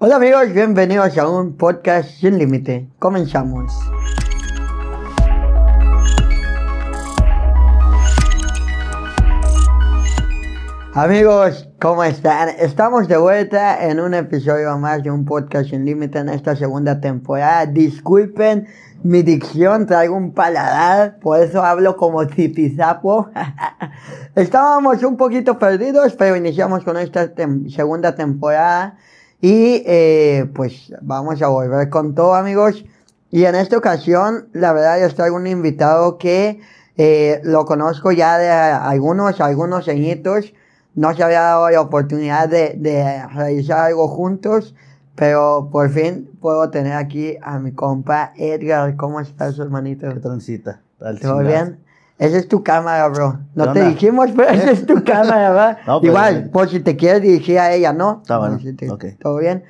Hola amigos, bienvenidos a un podcast sin límite. Comenzamos. Amigos, ¿cómo están? Estamos de vuelta en un episodio más de un podcast sin límite en esta segunda temporada. Disculpen mi dicción, traigo un paladar, por eso hablo como zipizapo. Estábamos un poquito perdidos, pero iniciamos con esta segunda temporada. Y eh, pues vamos a volver con todo amigos. Y en esta ocasión, la verdad, yo traigo un invitado que eh, lo conozco ya de algunos, algunos añitos. No se había dado la oportunidad de, de realizar algo juntos, pero por fin puedo tener aquí a mi compa Edgar. ¿Cómo estás, hermanito? ¿Qué ¿Todo bien? Esa es tu cámara, bro. No te dijimos, pero esa es tu cámara, ¿verdad? Igual, por si te quieres dirigir a ella, ¿no? Está bueno. Todo bien.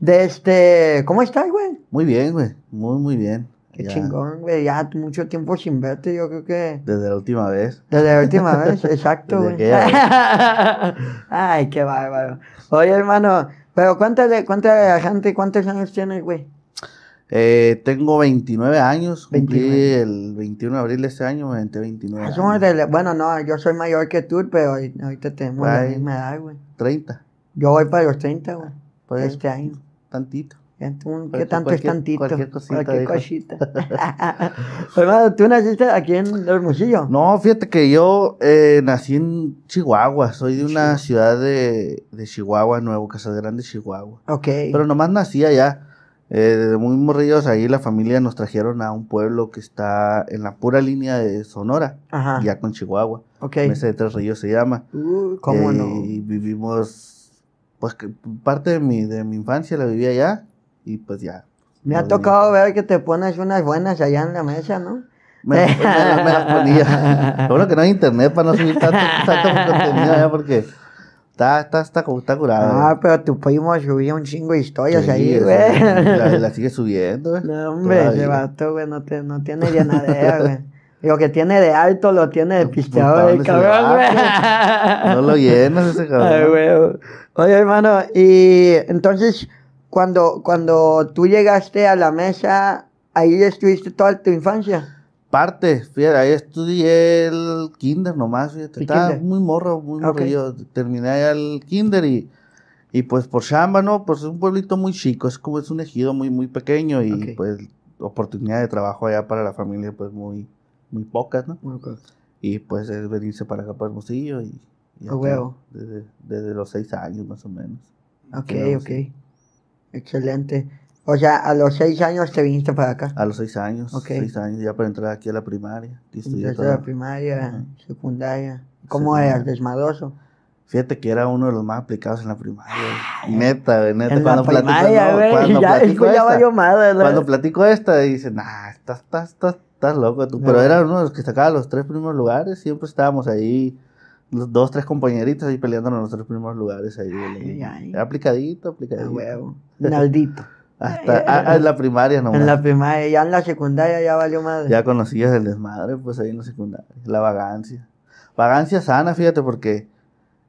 De este, ¿cómo estás, güey? Muy bien, güey. Muy, muy bien. Qué chingón, güey. Ya mucho tiempo sin verte, yo creo que. Desde la última vez. Desde la última vez, exacto, güey. Ay, qué bárbaro. Oye, hermano, pero cuéntale, gente cuántos años tienes, güey. Eh, tengo 29 años, el 21 de abril de este año, 29 ah, bueno, no, yo soy mayor que tú, pero ahorita tenemos la misma edad, güey. 30. Yo voy para los 30, güey, este año. Tantito. ¿Qué tanto es tantito? Cualquier cosita. Pues, ¿tú naciste aquí en Hermosillo? No, fíjate que yo eh, nací en Chihuahua. Soy de una ciudad de, de Chihuahua, Nuevo Casas Grande, Chihuahua. Ok. Pero nomás nací allá. Eh, desde muy morrillos ahí la familia nos trajeron a un pueblo que está en la pura línea de Sonora, ya con Chihuahua. Mesa de Tres Ríos se llama. Eh, y vivimos, pues que parte de mi, de mi infancia la vivía allá y pues ya. Me ha tocado ver que te pones unas buenas allá en la mesa, ¿no? Me, las ponía. bueno que no hay internet para no subir tanto, tanto contenido allá porque Está, está, está, está curado. Ah, pero tu primo subía un chingo de historias ahí, güey. La, sigue subiendo, güey. Eh, no, hombre, ese vato, güey, no, te, no tiene llenadera, güey. Lo que tiene de alto lo tiene de pisteado el cabrón, güey. Pues. No lo llenas ese cabrón. Ay, güey. Oye, hermano, y entonces, cuando, cuando tú llegaste a la mesa, ahí estuviste toda tu infancia parte, fíjate, ahí estudié el kinder nomás, fíjate, estaba muy morro, muy ah, okay. terminé allá el kinder y, y pues por Chamba, ¿no? Pues es un pueblito muy chico, es como es un ejido muy, muy pequeño y pues oportunidad de trabajo allá para la familia pues muy, muy pocas, ¿no? Y pues es venirse para acá, para Hermosillo y... y desde, los seis años más o menos. Ok, ok. Excelente. O sea, a los seis años te viniste para acá. A los seis años. años, ya para entrar aquí a la primaria. la primaria, secundaria. ¿Cómo eras? desmadoso. Fíjate que era uno de los más aplicados en la primaria. Ah, neta, neta. cuando, platico, cuando platico esta, madre, cuando dicen, nah, estás, estás, estás, loco tú. Pero era uno de los que sacaba los tres primeros lugares. Siempre estábamos ahí, los dos, tres compañeritos ahí peleando en los tres primeros lugares. Ahí, aplicadito, aplicadito. A Naldito. Hasta ah, ah, en la primaria nomás. En la primaria, ya en la secundaria ya valió madre. Ya conocías el desmadre, pues ahí en la secundaria. La vagancia. Vagancia sana, fíjate, porque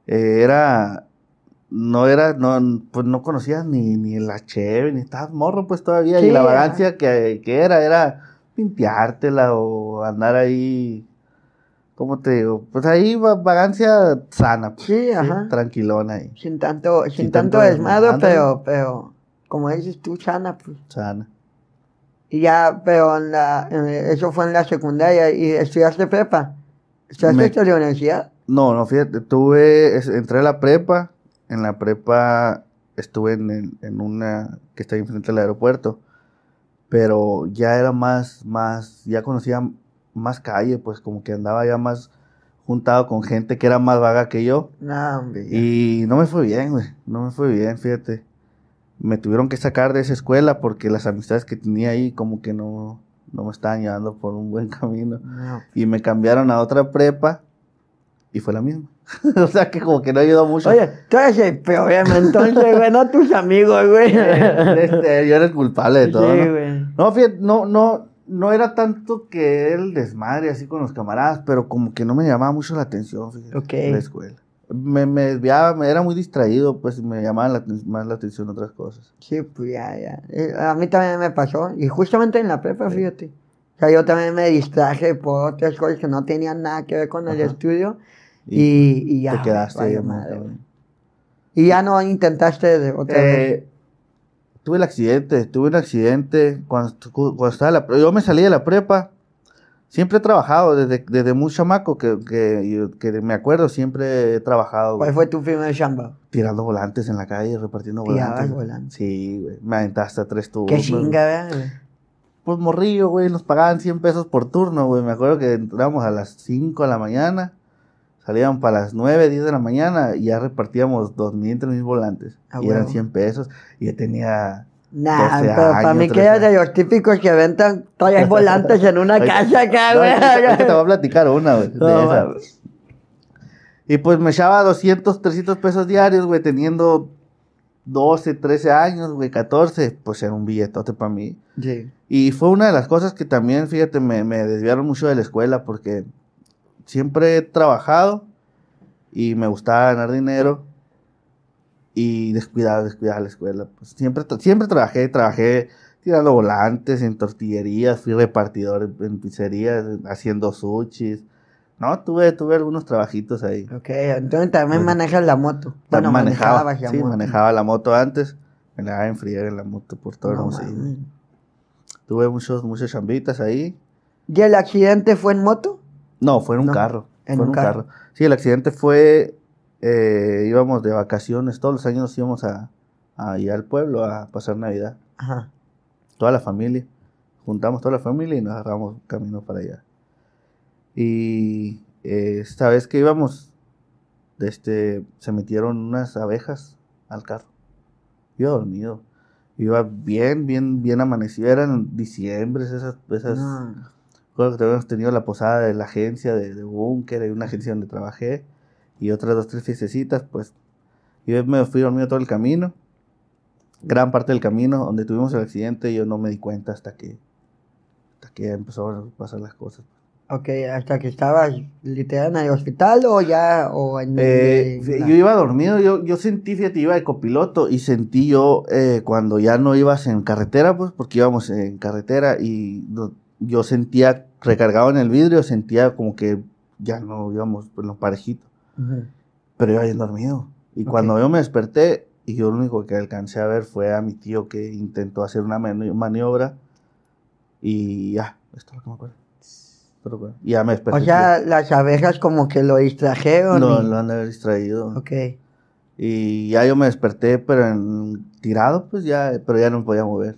eh, era. No era. No, pues no conocías ni, ni la chévere, ni estabas morro, pues todavía. y la vagancia Que, que, era, era limpiártela o andar ahí. ¿Cómo te digo? Pues ahí vagancia sana, pues. Sí, ajá. Tranquilona ahí. Sin tanto, sin, tanto, tanto desmadre, pero, pero como dices tú, sana. Pues. Sana. Y ya, pero en eso fue en la secundaria. ¿Y estudiaste prepa? ¿Estudiaste en la universidad? No, no, fíjate, tuve, entré a la prepa, en la prepa estuve en, una que está enfrente del aeropuerto, pero ya era más, más, ya conocía más calle, pues como que andaba ya más juntado con gente que era más vaga que yo. no hombre, y no me fue bien, güey, no me fue bien, fíjate me tuvieron que sacar de esa escuela porque las amistades que tenía ahí como que no, no me estaban llevando por un buen camino. Pues. Y me cambiaron a otra prepa y fue la misma. o sea que como que no ayudó mucho. Oye, tú eres el peor, entonces, güey, no tus amigos, güey. Este, yo era el culpable de todo. ¿no? no, fíjate, no, no, era tanto que él desmadre así con los camaradas, pero como que no me llamaba mucho la atención, fíjate, la escuela me, me desviaba, era muy distraído, pues me llamaban más la atención otras cosas. Sí, pues ya, ya. Eh, a mí también me pasó, y justamente en la prepa, fíjate. O sea, yo también me distraje por otras cosas que no tenían nada que ver con el estudio. Y, ya. Te quedaste madre. Y ya no intentaste otra eh, Tuve el accidente, tuve un accidente cuando, cuando estaba la Yo me salí de la prepa Siempre he trabajado desde, desde muy chamaco, que, que, me acuerdo, siempre he trabajado. ¿Cuál fue tu de chamba? Tirando volantes en la calle, repartiendo volantes. volantes. Sí, Me aventaste tres tubos. Qué chinga, güey. Pues morrillo, güey. Nos pagaban 100 pesos por turno, güey. Me acuerdo que entramos a las 5 de la mañana, salíamos para las 9, 10 de la mañana y ya repartíamos 2.000, 3.000 volantes. y eran 100 pesos. Y yo tenía Nah, pero para mí que eres de los típicos que ventan tallas volantes en una casa acá, güey. te voy a platicar una, güey. y pues me echaba 200, 300 pesos diarios, güey, teniendo 12, 13 años, güey, 14. Pues era un billetote para mí. Y fue una de las cosas que también, fíjate, me, me desviaron mucho de la escuela porque siempre he trabajado y me gustaba ganar dinero y descuidaba, descuidaba la escuela. Pues, siempre, siempre trabajé, trabajé tirando volantes en tortillerías, fui repartidor en pizzerías, haciendo sushis. No, tuve, tuve algunos trabajitos ahí. Ok, entonces también manejas la moto. Bueno, manejaba, sí, manejaba la moto antes. Me la enfriar en la moto por todo Tuve muchos, muchas chambitas ahí. ¿Y el accidente fue en moto? No, fue en un carro. En un, carro. Sí, el accidente fue eh, íbamos de vacaciones, todos los años íbamos a, ir al pueblo a pasar Navidad. Toda la familia. Juntamos toda la familia y nos agarramos camino para allá. Y eh, esta vez que íbamos, este, se metieron unas abejas al carro. Yo dormido. Iba bien, bien, bien amanecido. Eran diciembre, esas. esas ah. que habíamos tenido la posada de la agencia de, de Búnker, una agencia donde trabajé y otras dos, tres fiestecitas, pues yo me fui dormido todo el camino, gran parte del camino donde tuvimos el accidente, yo no me di cuenta hasta que, hasta que empezaron a pasar las cosas. Ok, hasta que estabas literal en el hospital o ya o en eh, Yo iba dormido, yo, sentí, fíjate, iba de copiloto y sentí yo eh, cuando ya no ibas en carretera, pues porque íbamos en carretera y yo sentía recargado en el vidrio, sentía como que ya no íbamos pues, los parejitos. Pero yo ahí dormido. Y cuando yo me desperté, y yo lo único que alcancé a ver fue a mi tío que intentó hacer una maniobra. Y ya, esto es lo que me acuerdo. Pero bueno, ya me desperté. O sea, las abejas como que lo distrajeron. No, lo han de haber distraído. Ok. Y ya yo me desperté, pero en, tirado, pues ya, pero ya no me podía mover.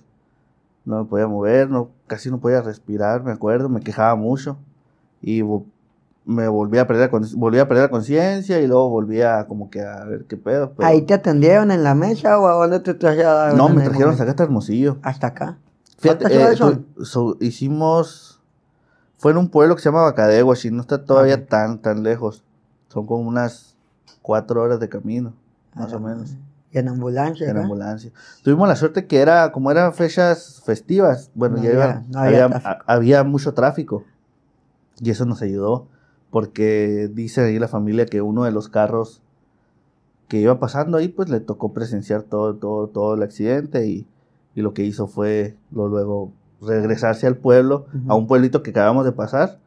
No me podía mover, no, casi no podía respirar, me acuerdo, me quejaba mucho. Y me volví a perder, volví a perder conciencia y luego volví a como que a ver qué pedo. ¿Ahí te atendieron en la mesa o a dónde te trajeron? No, me trajeron hasta acá, hasta Hermosillo. ¿Hasta acá? Fíjate, eh, hicimos, fue en un pueblo que se llama Bacadegua, así no está todavía tan, tan lejos. Son como unas cuatro horas de camino, más o menos. Y en ambulancia. En ambulancia. Tuvimos la suerte que era, como eran fechas festivas, bueno, ya había mucho tráfico. Y eso nos ayudó porque dice ahí la familia que uno de los carros que iba pasando ahí, pues le tocó presenciar todo, todo, todo el accidente y, lo que hizo fue lo, luego regresarse al pueblo, a un pueblito que acabamos de pasar.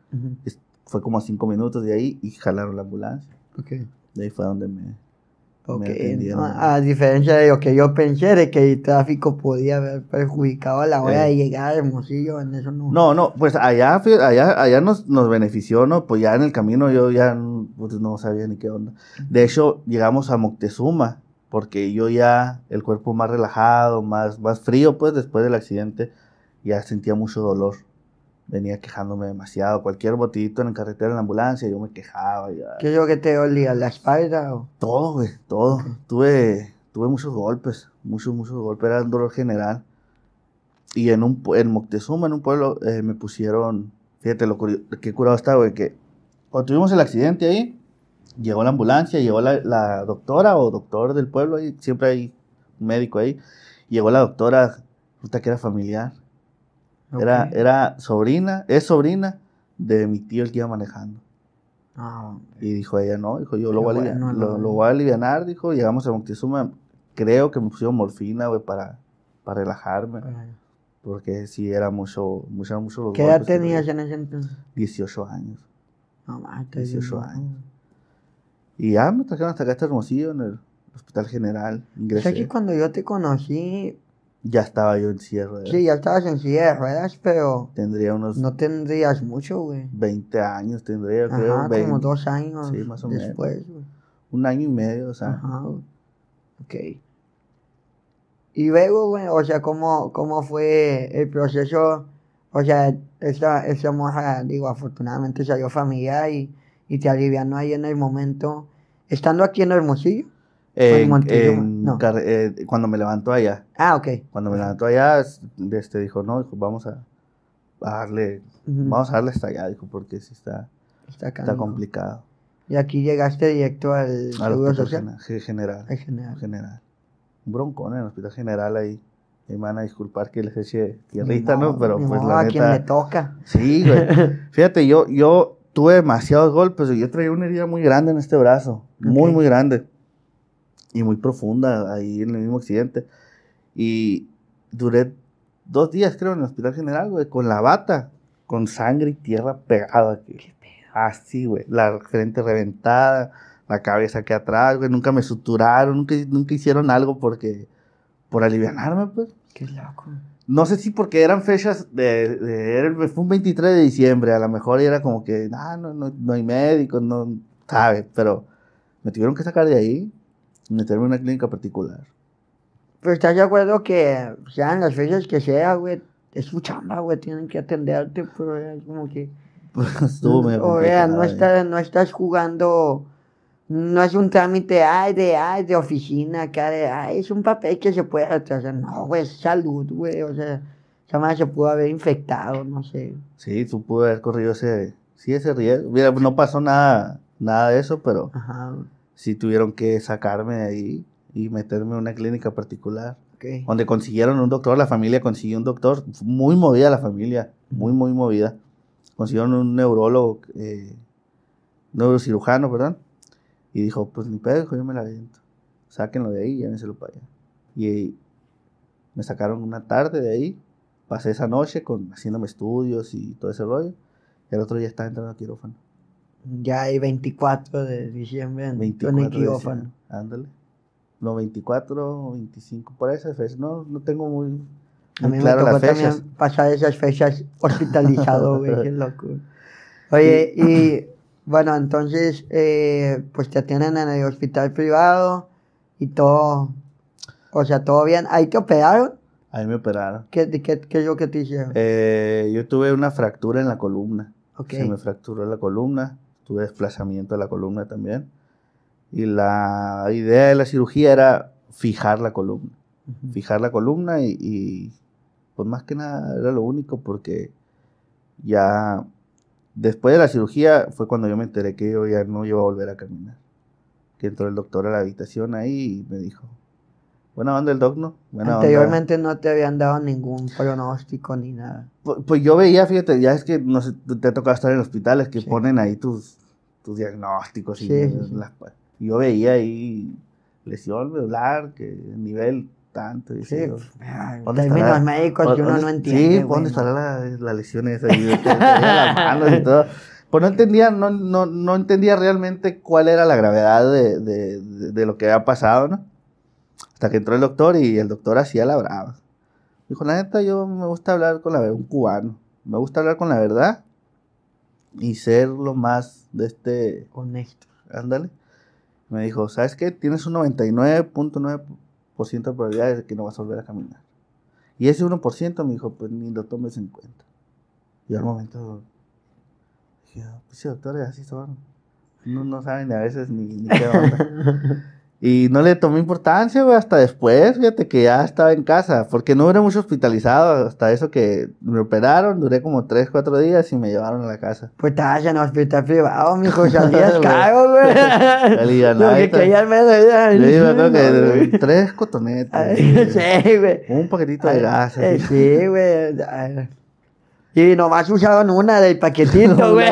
Fue como a cinco minutos de ahí y jalaron la ambulancia. Okay. De ahí fue donde me, a diferencia de lo que yo pensé, de que el tráfico podía haber perjudicado a la hora de eh. llegar a mosillo en eso no. No, no, pues allá, allá, nos, nos benefició, ¿no? Pues ya en el camino yo ya pues no sabía ni qué onda. De hecho, llegamos a Moctezuma, porque yo ya, el cuerpo más relajado, más, más frío, pues después del accidente, ya sentía mucho dolor venía quejándome demasiado. Cualquier botito en la carretera, en la ambulancia, yo me quejaba. Ah, ¿Qué yo que te olía? ¿La espalda? Todo, güey, todo. Tuve, muchos golpes, muchos, muchos golpes. Era un dolor general. Y en un en Moctezuma, en un pueblo, eh, me pusieron. Fíjate lo que curado está, güey, que cuando tuvimos el accidente ahí, llegó la ambulancia, llegó la, doctora o doctor del pueblo, ahí, siempre hay un médico ahí. Llegó la doctora, resulta que era familiar era, era sobrina, es sobrina de mi tío el que iba manejando. Ah, y dijo ella, no, dijo yo lo, voy, a, lo, lo voy a aliviar, dijo, llegamos a Moctezuma, creo que me pusieron morfina, güey, para, para relajarme. Porque sí, era mucho, mucho, mucho los ¿Qué edad tenías en ese entonces? 18 años. No 18 años. Y ya me trajeron hasta acá, este hermosillo, en el Hospital General. Ingresé. O que cuando yo te conocí, ya estaba yo en cierre. Sí, ya estabas en cierre, ¿verdad? Pero. Tendría unos. No tendrías mucho, güey. 20 años tendría, creo. como dos años. después, Güey. Un año y medio, o sea. Ajá, Ok. Y luego, güey, o sea, ¿cómo, cómo fue el proceso? O sea, esa, esa moja, digo, afortunadamente salió familia y, y te alivianó ahí en el momento. Estando aquí en Hermosillo. Eh, cuando me levantó allá. Ah, ok. Cuando me levantó allá, este, dijo, no, dijo, vamos a, darle, vamos a darle hasta allá, dijo, porque sí está, está, complicado. Y aquí llegaste directo al Hospital General. general. general. Un broncón en el Hospital General ahí. Me van a disculpar que les eche tierrita, ¿no? Pero pues No a quien le toca. Sí, güey. Fíjate, yo, yo tuve demasiados golpes. Yo traía una herida muy grande en este brazo. Muy, muy grande y muy profunda ahí en el mismo accidente. Y duré dos días, creo, en el hospital general, güey, con la bata, con sangre y tierra pegada aquí. Así, güey, la frente reventada, la cabeza aquí atrás, güey, nunca me suturaron, nunca, nunca hicieron algo porque, por alivianarme, pues. Qué loco. No sé si porque eran fechas de, fue un 23 de diciembre, a lo mejor era como que, ah, no, no, hay médicos, no, sabe, pero me tuvieron que sacar de ahí, meterme en una clínica particular. Pero estás de acuerdo que sean las fechas que sea, güey, es su chamba, güey, tienen que atenderte, pero es como que... o sea, no, eh. estás, no estás jugando, no es un trámite, ay, de, de oficina, que es un papel que se puede hacer, No, güey, es salud, güey, o sea, esa se pudo haber infectado, no sé. Sí, tú pudo haber corrido ese, sí, ese riesgo. Mira, no pasó nada, nada de eso, pero... Ajá, si tuvieron que sacarme de ahí y meterme en una clínica particular. Donde consiguieron un doctor, la familia consiguió un doctor, muy movida la familia, muy, muy movida. Consiguieron un neurólogo, eh, neurocirujano, perdón, y dijo, pues ni pedo, yo me la viento. Sáquenlo de ahí y llévenselo para allá. Y me sacaron una tarde de ahí, pasé esa noche con, haciéndome estudios y todo ese rollo, y el otro día estaba entrando a quirófano. Ya hay 24 de diciembre en 24 diciembre Ándale. No, 24, 25, por esas fechas. No, no tengo muy, a mí claro me tocó las fechas. pasar esas fechas hospitalizado, güey, qué loco. Oye, y bueno, entonces, eh, pues te atienden en el hospital privado y todo, o sea, todo bien. ¿Ahí te operaron? Ahí me operaron. ¿Qué, qué, qué es lo que te hicieron? Eh, yo tuve una fractura en la columna. Se me fracturó la columna tuve desplazamiento de la columna también. Y la idea de la cirugía era fijar la columna. Fijar la columna y, pues más que nada era lo único porque ya después de la cirugía fue cuando yo me enteré que yo ya no iba a volver a caminar. Que entró el doctor a la habitación ahí y me dijo, Buena onda el Dogno. Anteriormente no te habían dado ningún pronóstico ni nada. Pues, pues yo veía, fíjate, ya es que te ha tocado estar en hospitales que ponen ahí tus diagnósticos y yo veía ahí lesión medular, que nivel tanto. Y sí. médicos que uno no entiende. Sí, ¿dónde estará la, lesión esa? Y las manos y todo. Pues no entendía, no, no, no entendía realmente cuál era la gravedad de, de, lo que había pasado, ¿no? Hasta que entró el doctor y el doctor hacía la brava. Dijo, la neta, yo me gusta hablar con la verdad, un cubano. Me gusta hablar con la verdad y ser lo más de este... Honesto. Ándale. Me dijo, ¿sabes qué? Tienes un 99.9% de probabilidades de que no vas a volver a caminar. Y ese 1% me dijo, pues ni lo tomes en cuenta. Y al momento dije, ah, pues sí, doctores, así son. No, no saben a veces ni, ni qué onda. Y no le tomé importancia, güey, hasta después, fíjate que ya estaba en casa, porque no era mucho hospitalizado, hasta eso que me operaron, duré como 3, 4 días y me llevaron a la casa. Pues ya en hospital privado, mijo, ya ya güey. Salía día que ya al menos Yo iba, a que tres cotonetas. sí, güey. Un paquetito de gas. Eh, sí, güey. Y nomás usaron una del paquetito, güey.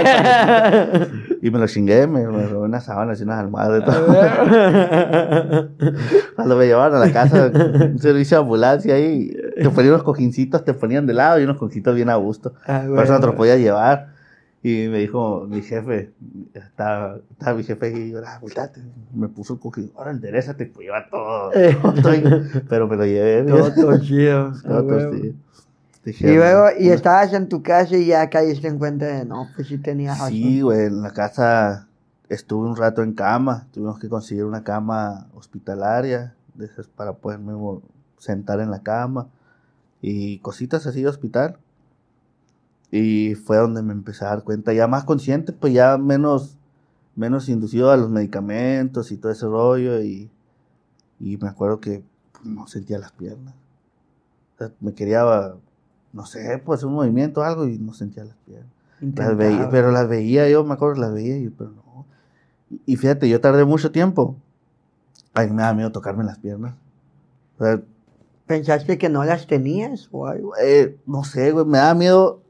Y me lo chingué, me, ah. robé unas sábanas y unas almohadas y todo. Cuando me llevaron a la casa, un servicio de ambulancia ahí, te ponían unos cojincitos, te ponían de lado y unos cojincitos bien a gusto. Ah, bueno. Por eso no te los podía llevar. Y me dijo mi jefe, estaba, mi jefe y yo, me puso el cojín, ahora enderezate, te pues, lleva todo. todo, pero me lo llevé. Todo torcido. Todo torcido y luego, y estabas en tu casa y ya caíste en cuenta de, no, pues sí tenías Sí, güey, en la casa estuve un rato en cama, tuvimos que conseguir una cama hospitalaria, esas para poderme sentar en la cama y cositas así de hospital. Y fue donde me empecé a dar cuenta, ya más consciente, pues ya menos, menos inducido a los medicamentos y todo ese rollo. Y, y me acuerdo que pues, no sentía las piernas. O sea, me quería no sé, pues un movimiento, algo, y no sentía las piernas. pero las veía yo, me acuerdo, las veía y pero no. Y fíjate, yo tardé mucho tiempo. mí me da miedo tocarme las piernas. ¿Pensaste que no las tenías o eh, no sé, güey, me da miedo.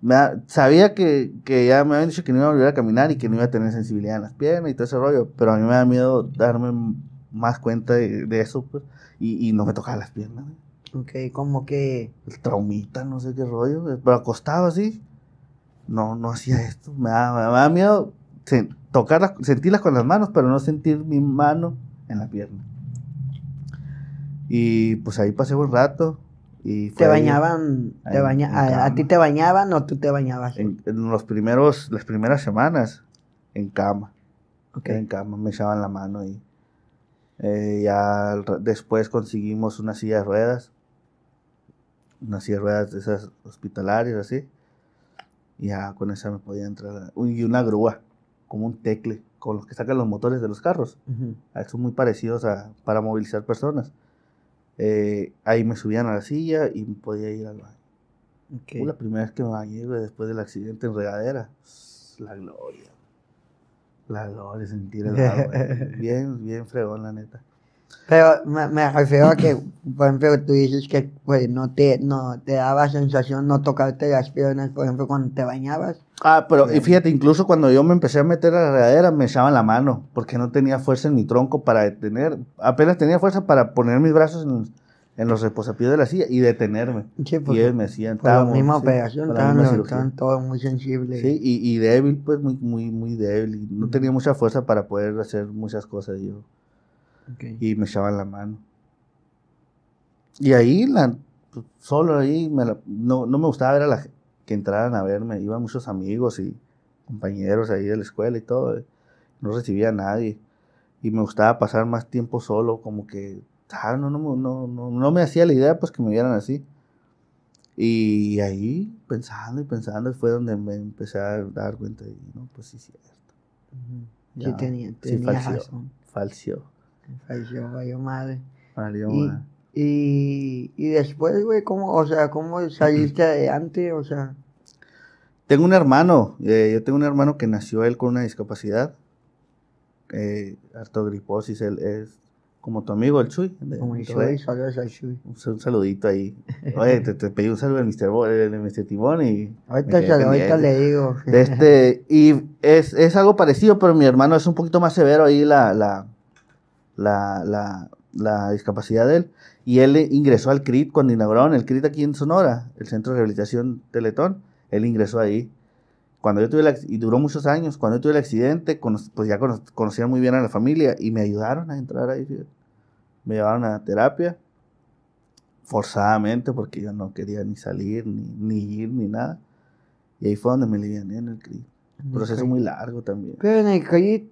Me sabía que, ya me habían dicho que no iba a volver a caminar y que no iba a tener sensibilidad en las piernas y todo ese rollo, pero a mí me da miedo darme más cuenta de, eso pues, y, y, no me tocaba las piernas. Ok, como que. El traumita, no sé qué rollo, pero acostado así. No, no hacía esto. Me da miedo sentirlas con las manos, pero no sentir mi mano en la pierna. Y pues ahí pasé un rato. ¿Te bañaban? a, ti te bañaban o tú te bañabas? En, los primeros, las primeras semanas, en cama. En cama, me echaban la mano y eh, ya después conseguimos una silla de ruedas una sierra de esas hospitalarias, así. Y ya con esa me podía entrar. Y una grúa, como un tecle, con los que sacan los motores de los carros. Ah, son muy parecidos a, para movilizar personas. Eh, ahí me subían a la silla y podía ir al baño. la primera vez que me bañé después del accidente en regadera. La gloria. La gloria, sentir el agua. bien, bien fregón, la neta. Pero me, refiero a que, por ejemplo, tú dices que pues, no, te, no te daba sensación no tocarte las piernas, por ejemplo, cuando te bañabas. Ah, pero y pues, fíjate, incluso cuando yo me empecé a meter a la regadera, me echaban la mano, porque no tenía fuerza en mi tronco para detener, apenas tenía fuerza para poner mis brazos en, los reposapiés de la silla y detenerme. Sí, porque, me hacían, por la misma operación, estaban todos muy sensibles. Sí, y, y, débil, pues muy, muy, muy débil. No tenía mucha fuerza para poder hacer muchas cosas, yo. Y me echaban la mano. Y ahí, solo ahí, no, me gustaba ver a la que entraran a verme. Iban muchos amigos y compañeros ahí de la escuela y todo. Eh. No recibía a nadie. Y me gustaba pasar más tiempo solo, como que, ah, no, no, no, me hacía la idea pues que me vieran así. Y ahí, pensando y pensando, fue donde me empecé a dar cuenta y no, pues sí, cierto. tenía, tenía razón. Falció. Falleció, valió madre. madre. Y, y después, güey, ¿cómo, o sea, cómo saliste adelante? O sea. Tengo un hermano, eh, yo tengo un hermano que nació él con una discapacidad. Eh, griposis, él es como tu amigo el Chuy. Como el Chuy, saludos al Chuy. Un, saludito ahí. Oye, te, te, pedí un saludo al Mr. Timón y... Ahorita, ahorita le digo. este, y es, es, algo parecido, pero mi hermano es un poquito más severo ahí la, la, la, discapacidad de él. Y él ingresó al CRIT cuando inauguraron el CRIT aquí en Sonora, el Centro de Rehabilitación Teletón. Él ingresó ahí. Cuando yo tuve y duró muchos años. Cuando yo tuve el accidente, pues ya conocía muy bien a la familia y me ayudaron a entrar ahí. Me llevaron a terapia forzadamente porque yo no quería ni salir, ni, ir, ni nada. Y ahí fue donde me aliviané en el CRIT. Un proceso muy largo también. Pero en el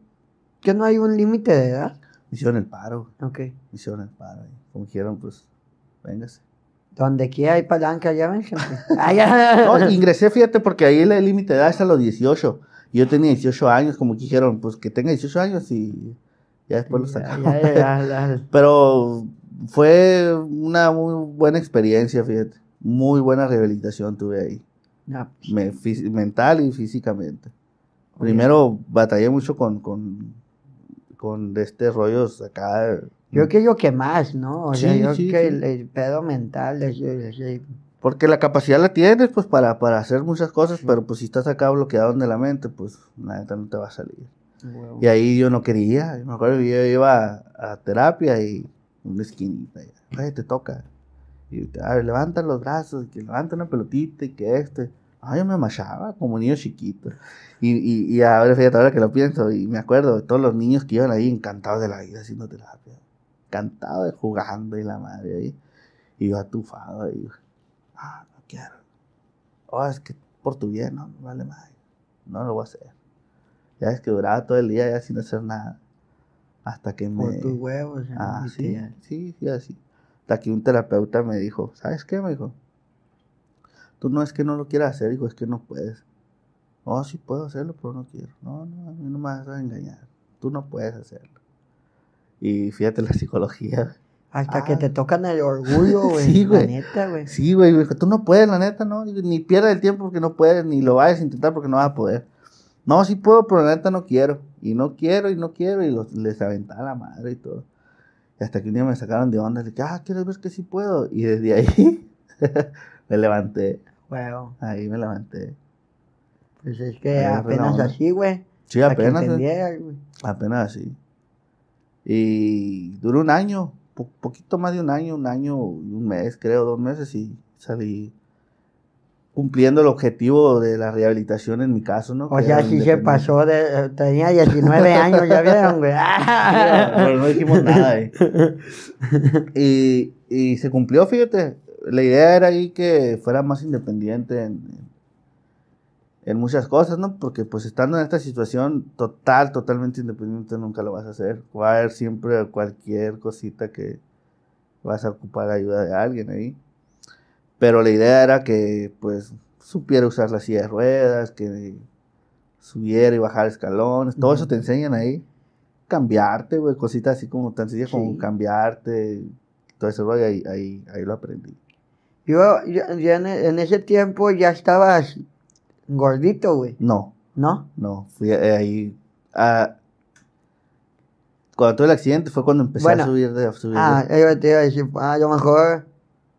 ¿ya no hay un límite de edad? hicieron el paro. Ok. Me hicieron el paro. Como dijeron, pues, véngase. Donde quiera hay palanca, Allá ven, gente. Ah, no, ingresé, fíjate, porque ahí el límite de edad es a los 18. Yo tenía 18 años, como dijeron, pues que tenga 18 años y ya después lo sacamos. Pero fue una muy buena experiencia, fíjate. Muy buena rehabilitación tuve ahí. Ah, pues. mental y físicamente. Primero batallé mucho con con de este rollo acá. Yo que yo que más, ¿no? O sí, sea, yo que El, pedo mental. Porque la capacidad la tienes, pues, para, para hacer muchas cosas, pero pues si estás acá bloqueado en la mente, pues, nada, no te va a salir. Y ahí yo no quería. Me acuerdo que yo iba a, terapia y una esquinita. te toca. Y, levanta los brazos, que levanta una pelotita y que este yo me machaba como niño chiquito. Y, y, y ahora, fíjate, ahora que lo pienso, y me acuerdo de todos los niños que iban ahí encantados de la vida haciendo terapia. Encantados de jugando y la madre ahí. Y yo atufado ahí. Ah, no quiero. Oh, es que por tu bien, no, vale más. No lo voy a hacer. Ya es que duraba todo el día ya sin hacer nada. Hasta que me. Por tus huevos, ya. Ah, sí, sí, sí, así. Hasta que un terapeuta me dijo, ¿sabes qué? Me dijo, Tú no es que no lo quieras hacer, hijo, es que no puedes. Oh, sí puedo hacerlo, pero no quiero. No, no, a mí no me vas a engañar. Tú no puedes hacerlo. Y fíjate la psicología. Hasta que te tocan el orgullo, güey. sí, güey. La neta, güey. Sí, güey. Tú no puedes, la neta, no. Ni pierdas el tiempo porque no puedes, ni lo vayas a intentar porque no vas a poder. No, sí puedo, pero la neta no quiero. Y no quiero, y no quiero. Y les aventaba la madre y todo. Y hasta que un día me sacaron de onda. de dije, ah, quiero ver que sí puedo. Y desde ahí Me levanté. Ahí me levanté. Pues es que apenas así, güey. Sí, apenas. Apenas así. Y duró un año, poquito más de un año, un año y un mes, creo, dos meses, y salí cumpliendo el objetivo de la rehabilitación en mi caso, ¿no? O sea, sí se pasó, de, tenía 19 años, ya vieron, güey. Pero no dijimos nada, eh. y, y se cumplió, fíjate, la idea era ahí que fuera más independiente en, muchas cosas, ¿no? Porque pues estando en esta situación total, totalmente independiente, nunca lo vas a hacer. Va a haber siempre cualquier cosita que vas a ocupar la ayuda de alguien ahí. Pero la idea era que pues supiera usar la silla de ruedas, que subiera y bajar escalones, todo eso te enseñan ahí. Cambiarte, güey, cositas así como tan sencillas como cambiarte, todo eso, ahí, ahí, ahí lo aprendí. Yo, ya en, ese tiempo ya estabas gordito, güey. No. ¿No? No, fui ahí. cuando tuve el accidente fue cuando empecé a subir. De, ah, yo te iba a decir, ah, yo mejor.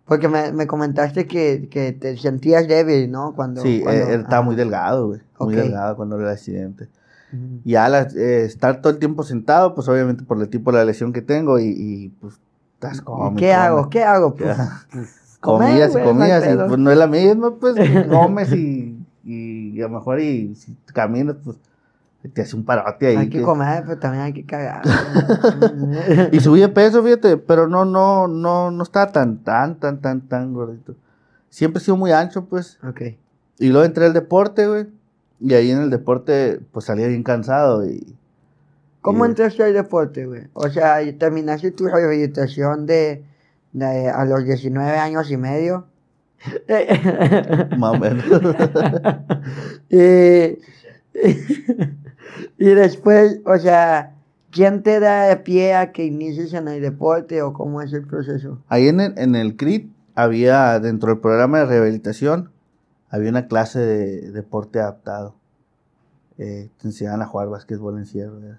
Porque me, comentaste que, te sentías débil, ¿no? Cuando, sí, eh, estaba ah. muy delgado, güey. Muy delgado cuando era el accidente. Y al eh, estar todo el tiempo sentado, pues obviamente por el tipo de la lesión que tengo y, y pues estás como... ¿Qué hago? ¿Qué hago? Pues? pues comer, comías y comías, pues no es la misma, pues comes y, y a lo mejor y si caminas, pues te hace un parote ahí. Hay que, comer, pero también hay que cagar. y subí de peso, fíjate, pero no, no, no, no estaba tan, tan, tan, tan, tan gordito. Siempre he sido muy ancho, pues. Ok. Y luego entré al deporte, güey. Y ahí en el deporte, pues salía bien cansado y... ¿Cómo entraste al deporte, güey? O sea, terminaste tu rehabilitación de a los 19 años y medio. Más y, después, o sea, ¿quién te da de pie a que inicies en el deporte o cómo es el proceso? Ahí en el, en el CRIT había, dentro del programa de rehabilitación, había una clase de deporte adaptado. Eh, te enseñaban a jugar básquetbol en cierre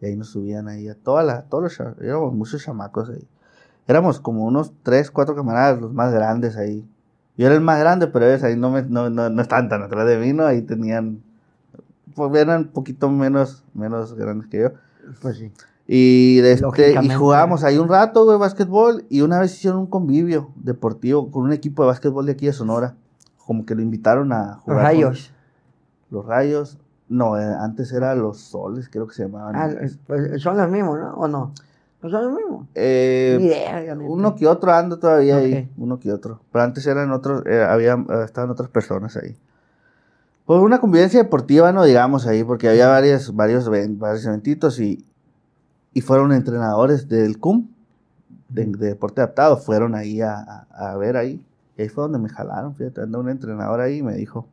Y ahí nos subían ahí a todas las, todos los, éramos muchos chamacos ahí éramos como unos tres, cuatro camaradas, los más grandes ahí. Yo era el más grande, pero ellos ahí no, me, no, no, no estaban tan atrás de mí, ¿no? Ahí tenían, pues eran un poquito menos, menos grandes que yo. Pues sí. Y, este, y jugábamos ahí un rato, de básquetbol. Y una vez hicieron un convivio deportivo con un equipo de básquetbol de aquí de Sonora. Como que lo invitaron a jugar. Los rayos. los rayos. No, eh, antes era los soles, creo que se llamaban. Ah, pues, son los mismos, ¿no? ¿O no? Pues mismo. Eh, uno que otro ando todavía ahí, uno que otro. Pero antes eran otros, eh, había, estaban otras personas ahí. por una convivencia deportiva, no digamos ahí, porque había varios, varios eventitos y, y fueron entrenadores del CUM, de, deporte adaptado, fueron ahí a, ver ahí. Y ahí fue donde me jalaron, fíjate, anda un entrenador ahí y me dijo,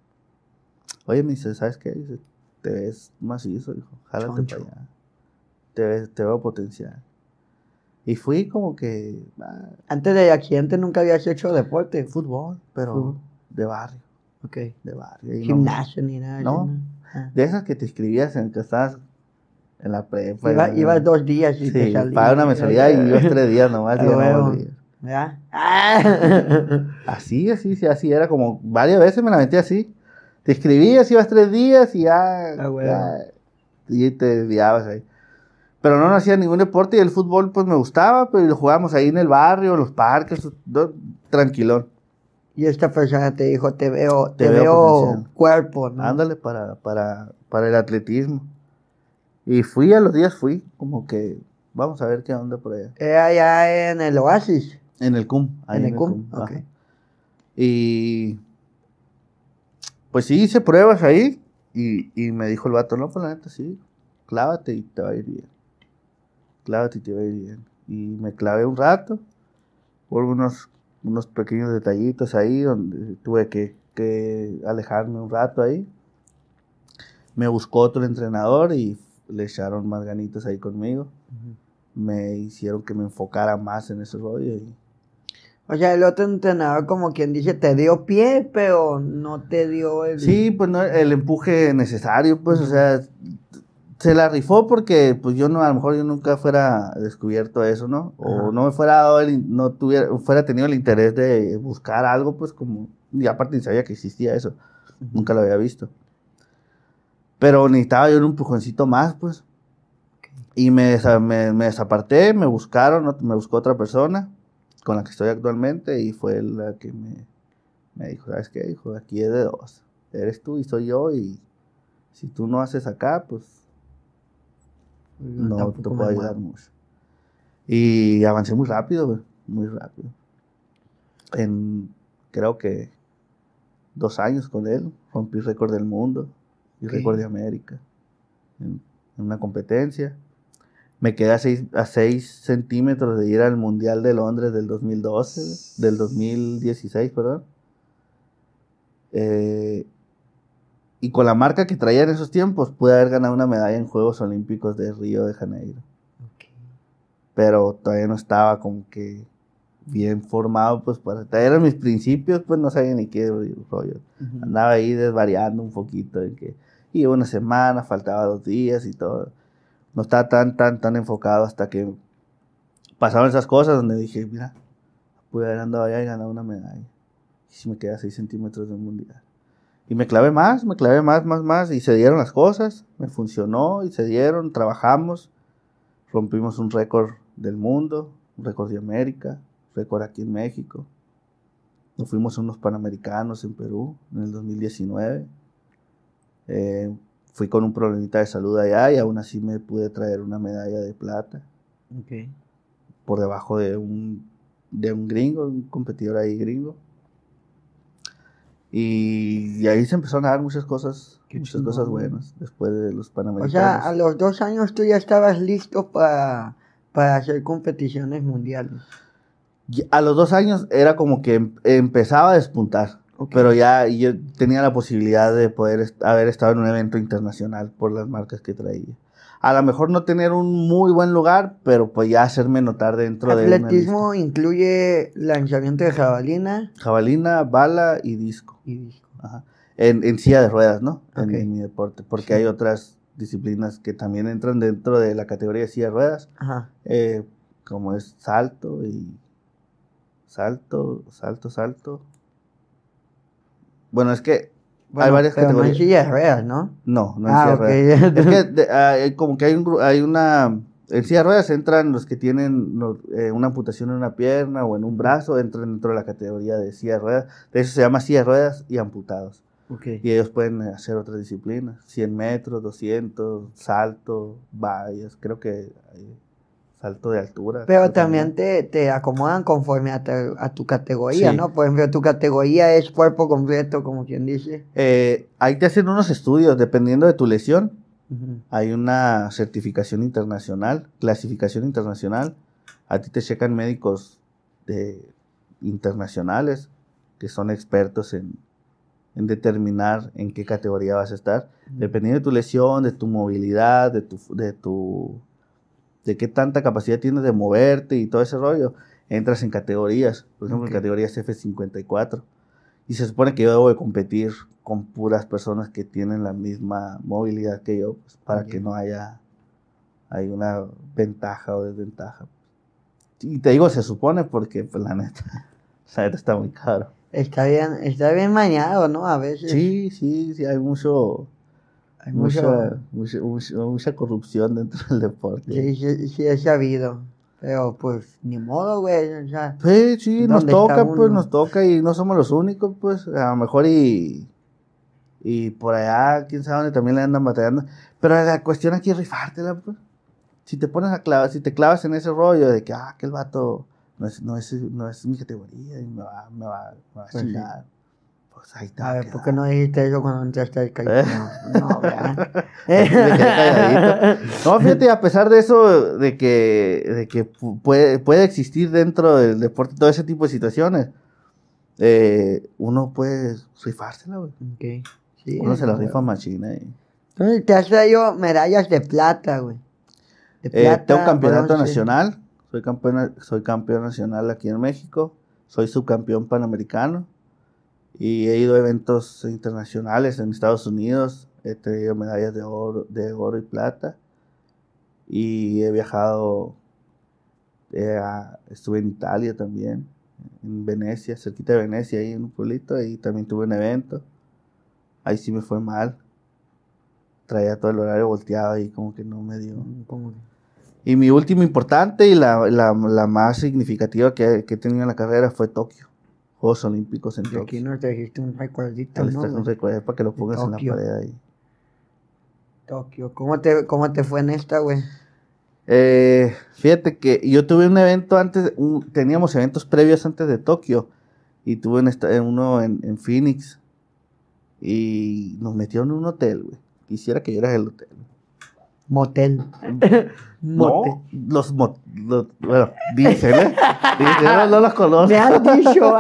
oye, me dice, ¿sabes qué? te ves macizo, dijo, jálate para allá. Te, ves, te veo potencial. Y fui como que. Ah, antes de aquí, antes nunca había hecho deporte. Fútbol, pero de barrio. Ok. De barrio. Y Gimnasio ni nada. No. Ah. De esas que te escribías en que estabas en la pre... Ibas dos días y sí, te salía. Para una mensualidad y ibas tres días nomás. y ¿Ya? Ah. Así, así, así era como varias veces me la metí así. Te escribías, ibas tres días y ah, ya y te desviabas ahí pero no, hacía ningún deporte y el fútbol pues me gustaba, pero pues, lo jugábamos ahí en el barrio, en los parques, tranquilón. Y esta persona te dijo, te veo, te, veo, cuerpo, ¿no? Ándale para, para, para el atletismo. Y fui a los días, fui, como que vamos a ver qué onda por allá. Eh, allá en el Oasis. En el CUM. en el CUM, Y pues sí, hice pruebas ahí y, y me dijo el vato, no, pues la neta sí, clávate y te va a ir bien. Claro, te va bien. Y me clavé un rato, por unos, unos pequeños detallitos ahí, donde tuve que, alejarme un rato ahí. Me buscó otro entrenador y le echaron más ganitos ahí conmigo. Me hicieron que me enfocara más en ese rollo. O sea, el otro entrenador, como quien dice, te dio pie, pero no te dio el. Sí, pues no, el empuje necesario, pues, o sea, se la rifó porque pues yo no a lo mejor yo nunca fuera descubierto eso no o no me fuera dado el, no tuviera fuera tenido el interés de buscar algo pues como y aparte ni sabía que existía eso nunca lo había visto pero necesitaba yo un pujoncito más pues y me, me, me, desaparté me buscaron me buscó otra persona con la que estoy actualmente y fue la que me, me dijo sabes qué dijo aquí es de dos eres tú y soy yo y si tú no haces acá pues no puedo ayudar mucho. Y avancé muy rápido, muy rápido. En, creo que dos años con él, rompí récord del mundo y récord de América en, una competencia. Me quedé a 6 seis centímetros de ir al Mundial de Londres del 2012, del 2016, perdón. Eh, y con la marca que traía en esos tiempos, pude haber ganado una medalla en Juegos Olímpicos de Río de Janeiro. Pero todavía no estaba como que bien formado, pues para eran mis principios, pues no sabía ni qué rollo. Andaba ahí desvariando un poquito, en que iba una semana, faltaba dos días y todo. No estaba tan, tan, tan enfocado hasta que pasaron esas cosas donde dije, mira, pude haber andado allá y ganado una medalla. Y si me a 6 centímetros de mundial. Y me clavé más, me clavé más, más, más, y se dieron las cosas, me funcionó y se dieron, trabajamos, rompimos un récord del mundo, un récord de América, récord aquí en México. Nos fuimos a unos Panamericanos en Perú en el 2019. Eh, fui con un problemita de salud allá y aún así me pude traer una medalla de plata. Por debajo de un gringo, un competidor ahí gringo. Y, ahí se empezaron a dar muchas cosas, muchas cosas buenas después de los Panamericanos. O sea, a los dos años tú ya estabas listo para, hacer competiciones mundiales. a los dos años era como que em, empezaba a despuntar. Pero ya yo tenía la posibilidad de poder haber estado en un evento internacional por las marcas que traía a lo mejor no tener un muy buen lugar, pero pues ya hacerme notar dentro Atletismo de Atletismo incluye lanzamiento de jabalina. Jabalina, bala y disco. Y disco. Ajá. En, silla de ruedas, ¿no? En, mi deporte, porque hay otras disciplinas que también entran dentro de la categoría de silla de ruedas, Ajá. Eh, como es salto y salto, salto, salto. Bueno, es que hay varias categorías. No silla ruedas, ¿no? No, no hay ah, ruedas. es que ah, como que hay, un, hay una... En silla de ruedas entran los que tienen eh, una amputación en una pierna o en un brazo, entran dentro de la categoría de silla de ruedas. De eso se llama silla ruedas y amputados. Okay. Y ellos pueden eh, hacer otras disciplinas, 100 metros, 200, salto, vallas, creo que salto de altura. Pero también, te, acomodan conforme a, tu categoría, ¿no? Por ejemplo, tu categoría es cuerpo completo, como quien dice. Eh, ahí te hacen unos estudios, dependiendo de tu lesión. Hay una certificación internacional, clasificación internacional. A ti te checan médicos internacionales que son expertos en, determinar en qué categoría vas a estar. Dependiendo de tu lesión, de tu movilidad, de tu, de tu de qué tanta capacidad tienes de moverte y todo ese rollo, entras en categorías, por ejemplo, en categorías F54. Y se supone que yo debo de competir con puras personas que tienen la misma movilidad que yo, pues, para que no haya hay una ventaja o desventaja. Y te digo, se supone porque, pues, la neta, la neta está muy caro. Está bien, está bien mañado, ¿no? A veces. Sí, sí, sí, hay mucho, hay mucha, corrupción dentro del deporte. Sí, sí, sí, ha sabido. Pero pues ni modo, güey. Pues, sí, sí, nos toca, pues nos toca y no somos los únicos, pues. A lo mejor y. Y por allá, quién sabe dónde también le andan batallando. Pero la cuestión aquí es rifártela, pues. Si te pones a clavar, si te clavas en ese rollo de que, ah, aquel el vato no es, no es mi categoría y me va, me va, me va a pues chingar. Pues, a ver, ¿por qué no dijiste eso cuando entraste al calle? No, no, fíjate, a pesar de eso, de que, de que puede, puede existir dentro del deporte todo ese tipo de situaciones, eh, uno puede rifársela, güey. uno se la rifa machina. Entonces, te has traído medallas de plata, güey. Eh, tengo campeonato nacional. Soy campeón, soy campeón nacional aquí en México. Soy subcampeón panamericano y he ido a eventos internacionales en Estados Unidos, he traído medallas de oro, de oro y plata y he viajado, eh, estuve en Italia también, en Venecia, cerquita de Venecia, ahí en un pueblito, y también tuve un evento, ahí sí me fue mal, traía todo el horario volteado y como que no me dio. Mm, y mi último importante y la, más significativa que, que he tenido en la carrera fue Tokio. Olímpicos en Tokio. aquí nos un recuerdito, ¿no? para que lo pongas en la pared ahí. Tokio. ¿Cómo te, cómo te fue en esta, güey? Eh, fíjate que yo tuve un evento antes, teníamos eventos previos antes de Tokio y tuve uno en, en, Phoenix y nos metieron en un hotel, güey. Quisiera que yo era el hotel. Motel. Motel. los, motel bueno, dicen, ¿eh? no, los conozco. han dicho.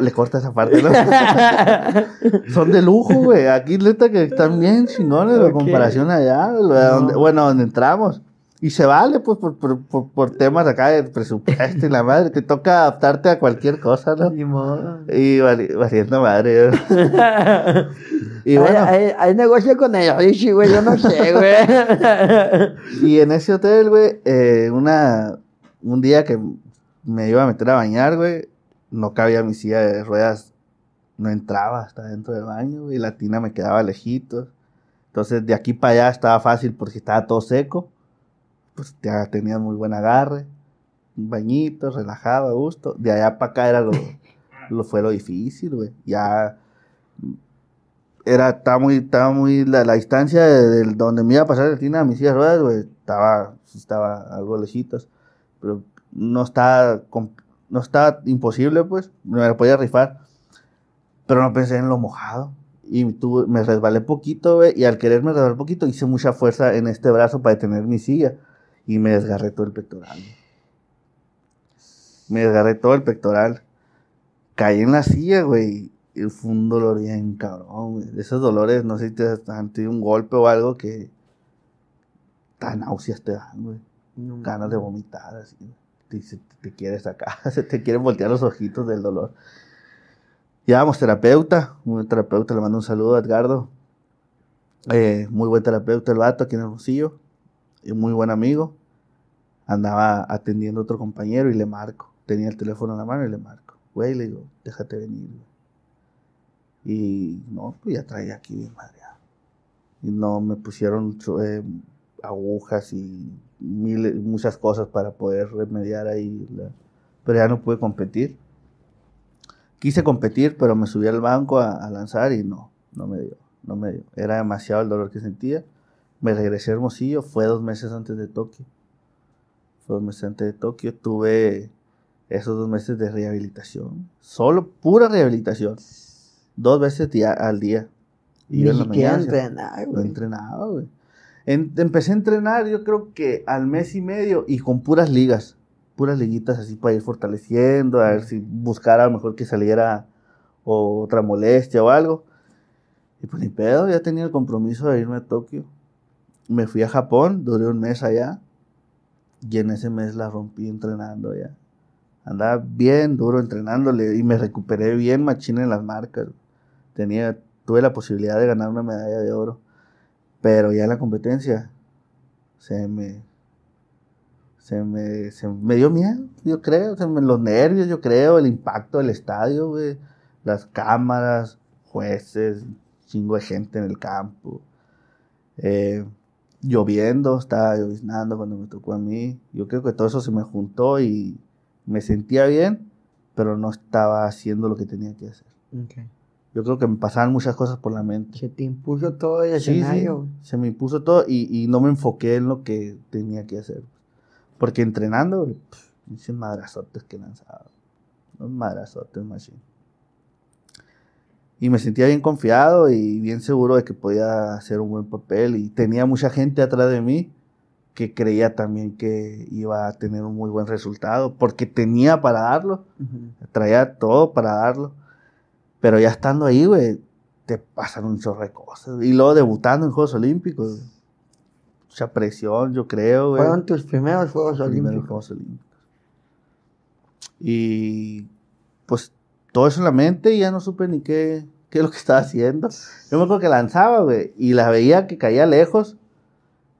le corta esa parte, ¿no? Son de lujo, güey. Aquí, neta, que están bien chingones la comparación allá, bueno, donde entramos. Y se vale, pues, por, temas acá de presupuesto y la madre. Te toca adaptarte a cualquier cosa, ¿no? Ni modo. Y valiendo madre. y bueno. Hay, negocio con ellos güey, yo no sé, güey. y en ese hotel, güey, eh, una, un día que me iba a meter a bañar, güey, no cabía mi silla de ruedas. No entraba hasta dentro del baño, y la tina me quedaba lejito. Entonces, de aquí para allá estaba fácil porque estaba todo seco pues ya tenías muy buen agarre, un bañito, relajado, a gusto. De allá para acá era lo, fue lo difícil, güey. Ya era, estaba muy, muy, la, la distancia de, donde me iba a pasar el tina a mis sillas ruedas, güey, estaba, estaba algo lejitos, pero no estaba, no está imposible, pues, me podía rifar, pero no pensé en lo mojado, y tú me resbalé poquito, güey, y al quererme resbalar poquito, hice mucha fuerza en este brazo para detener mi silla, y me desgarré todo el pectoral. Me desgarré todo el pectoral. Caí en la silla, güey. Y fue un dolor bien cabrón, güey. Esos dolores, no sé si te han tenido un golpe o algo que. Tan náuseas te dan, güey. Ganas de vomitar, así. Te, te, quieres sacar, se te quieren voltear los ojitos del dolor. Ya, vamos, terapeuta, un terapeuta, le mando un saludo a Edgardo. Eh, muy buen terapeuta el vato aquí en el bolsillo muy buen amigo, andaba atendiendo a otro compañero y le marco. Tenía el teléfono en la mano y le marco. Güey, le digo, déjate venir, Y no, pues ya traía aquí bien madreado. Y no, me pusieron eh, agujas y muchas cosas para poder remediar ahí. pero ya no pude competir. Quise competir, pero me subí al banco a lanzar y no, no me dio, no me dio. Era demasiado el dolor que sentía me regresé a Hermosillo, fue dos meses antes de Tokio. Fue dos meses antes de Tokio, tuve esos dos meses de rehabilitación, solo pura rehabilitación, dos veces al día. Y yo no la mañana, entrenaba, güey. empecé a entrenar, yo creo que al mes y medio y con puras ligas, puras liguitas así para ir fortaleciendo, a ver si buscara a lo mejor que saliera otra molestia o algo. Y pues ni pedo, ya tenía el compromiso de irme a Tokio me fui a Japón, duré un mes allá y en ese mes la rompí entrenando ya. Andaba bien duro entrenándole y me recuperé bien machín en las marcas. Tenía, tuve la posibilidad de ganar una medalla de oro, pero ya la competencia se me, se me, me dio miedo, yo creo, los nervios, yo creo, el impacto del estadio, güey las cámaras, jueces, chingo de gente en el campo. Eh, lloviendo, estaba lloviznando cuando me tocó a mí. Yo creo que todo eso se me juntó y me sentía bien, pero no estaba haciendo lo que tenía que hacer. Yo creo que me pasaban muchas cosas por la mente. Se te impuso todo y se me impuso todo y, no me enfoqué en lo que tenía que hacer. Porque entrenando, pff, hice madrazotes que lanzaba. Unos madrazotes, machine y me sentía bien confiado y bien seguro de que podía hacer un buen papel y tenía mucha gente atrás de mí que creía también que iba a tener un muy buen resultado porque tenía para darlo, traía todo para darlo, pero ya estando ahí, güey, te pasan un chorro cosas y luego debutando en Juegos Olímpicos, mucha presión, yo creo, Fueron tus primeros Juegos Primeros Juegos Olímpicos. Y pues todo eso en la mente y ya no supe ni qué, es lo que estaba haciendo. Yo me acuerdo que lanzaba, güey, y la veía que caía lejos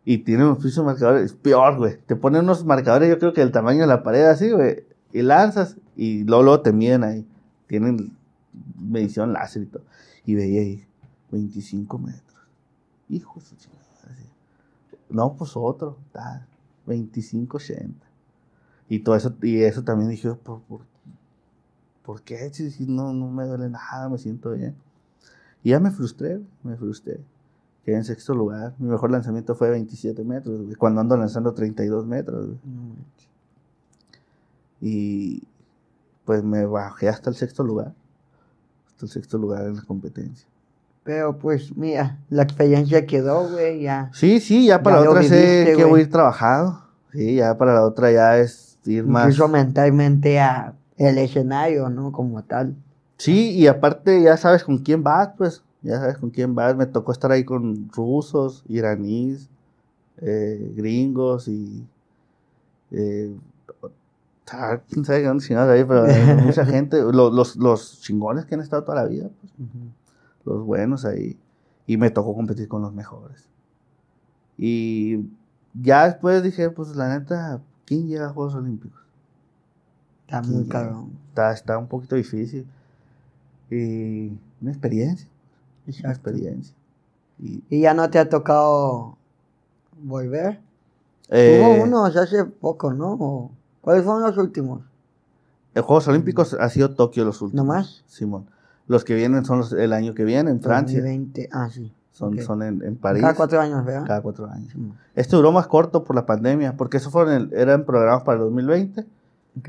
y tiene unos pisos marcadores, es peor, güey. Te ponen unos marcadores, yo creo que el tamaño de la pared así, güey, y lanzas y luego, te miden ahí. Tienen medición láser y todo. Y veía ahí 25 metros. Hijo de chingada. No, pues otro, tal. 25, 80. Y todo eso, y eso también dije, pues, ¿por, por ¿por qué? Si no, no me duele nada, me siento bien. Y ya me frustré, me frustré. Quedé en sexto lugar. Mi mejor lanzamiento fue 27 metros, cuando ando lanzando 32 metros. Y pues me bajé hasta el sexto lugar. Hasta el sexto lugar en la competencia. Pero pues mira, la experiencia quedó, güey, ya. Sí, sí, ya para la otra sé que voy a ir trabajado. Sí, ya para la otra ya es ir más. Incluso mentalmente a el escenario, ¿no? Como tal. Sí, y aparte ya sabes con quién vas, pues, ya sabes con quién vas. Me tocó estar ahí con rusos, iraníes, eh, gringos y... Eh, quién sabe han chingados ahí, pero eh, mucha gente, los, los, los, chingones que han estado toda la vida, pues, los buenos ahí. Y me tocó competir con los mejores. Y ya después dije, pues la neta, ¿quién llega a Juegos Olímpicos? Está muy cabrón. Está, un poquito difícil. Y una experiencia. Exacto. Una experiencia. Y, ya no te ha tocado volver? Eh, Hubo unos hace poco, ¿no? ¿Cuáles fueron los últimos? En Juegos Olímpicos ha sido Tokio los últimos. ¿No más? Simón. Los que vienen son el año que viene en Francia. 2020, ah, sí. Son, son en, en, París. Cada cuatro años, ¿verdad? Cada cuatro años. Este duró más corto por la pandemia, porque eso fueron eran programas para el 2020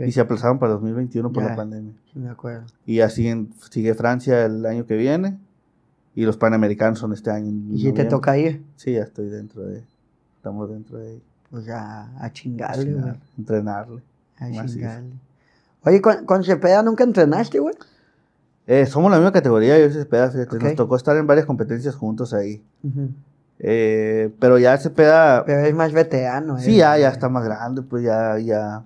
y se aplazaron para 2021 por la pandemia. Me acuerdo. Y así en, sigue Francia el año que viene. Y los Panamericanos son este año. ¿Y te toca ir? Sí, ya estoy dentro de. Estamos dentro de. Pues a, a chingarle, a Entrenarle. A chingarle. Oye, ¿con, Cepeda nunca entrenaste, güey? Eh, somos la misma categoría, yo y Cepeda, Nos tocó estar en varias competencias juntos ahí. Eh, pero ya Cepeda. Pero es más veterano, ¿eh? Sí, ya, ya está más grande, pues ya, ya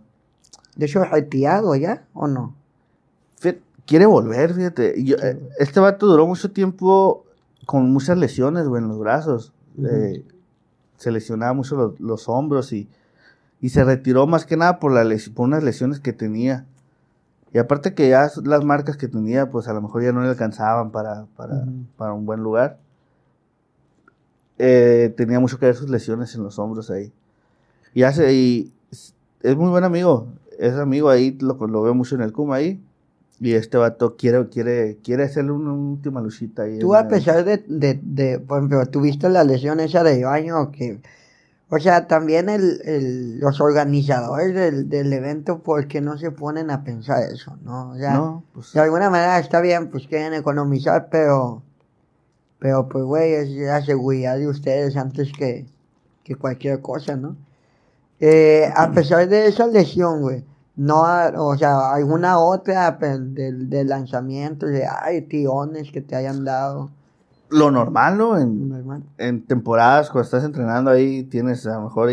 de hecho, retirado ya, ¿o no? Quiere volver, fíjate. Eh, este vato duró mucho tiempo con muchas lesiones, güey, en los brazos. Eh, se lesionaba mucho los, hombros y, y, se retiró más que nada por, por unas lesiones que tenía. Y aparte que ya las marcas que tenía, pues a lo mejor ya no le alcanzaban para, para, para un buen lugar. Eh, tenía mucho que ver sus lesiones en los hombros ahí. Y hace, y es muy buen amigo ese amigo ahí lo, lo veo mucho en el CUM ahí. Y este vato quiere, quiere, quiere hacerle una última lucita ahí. Tú, a pesar de, de, de, por ejemplo, tuviste la lesión esa de baño que. O sea, también el, el, los organizadores del, del evento, porque no se ponen a pensar eso? ¿no? O de pues alguna manera está bien, pues quieren economizar, pero, pero pues, güey, es la seguridad de ustedes antes que, que cualquier cosa, ¿no? Eh, a pesar de esa lesión, güey, no, o sea, alguna otra del, lanzamiento, de, ay, que te hayan dado. Lo normal, ¿no? En, en temporadas, cuando estás entrenando ahí, tienes a lo mejor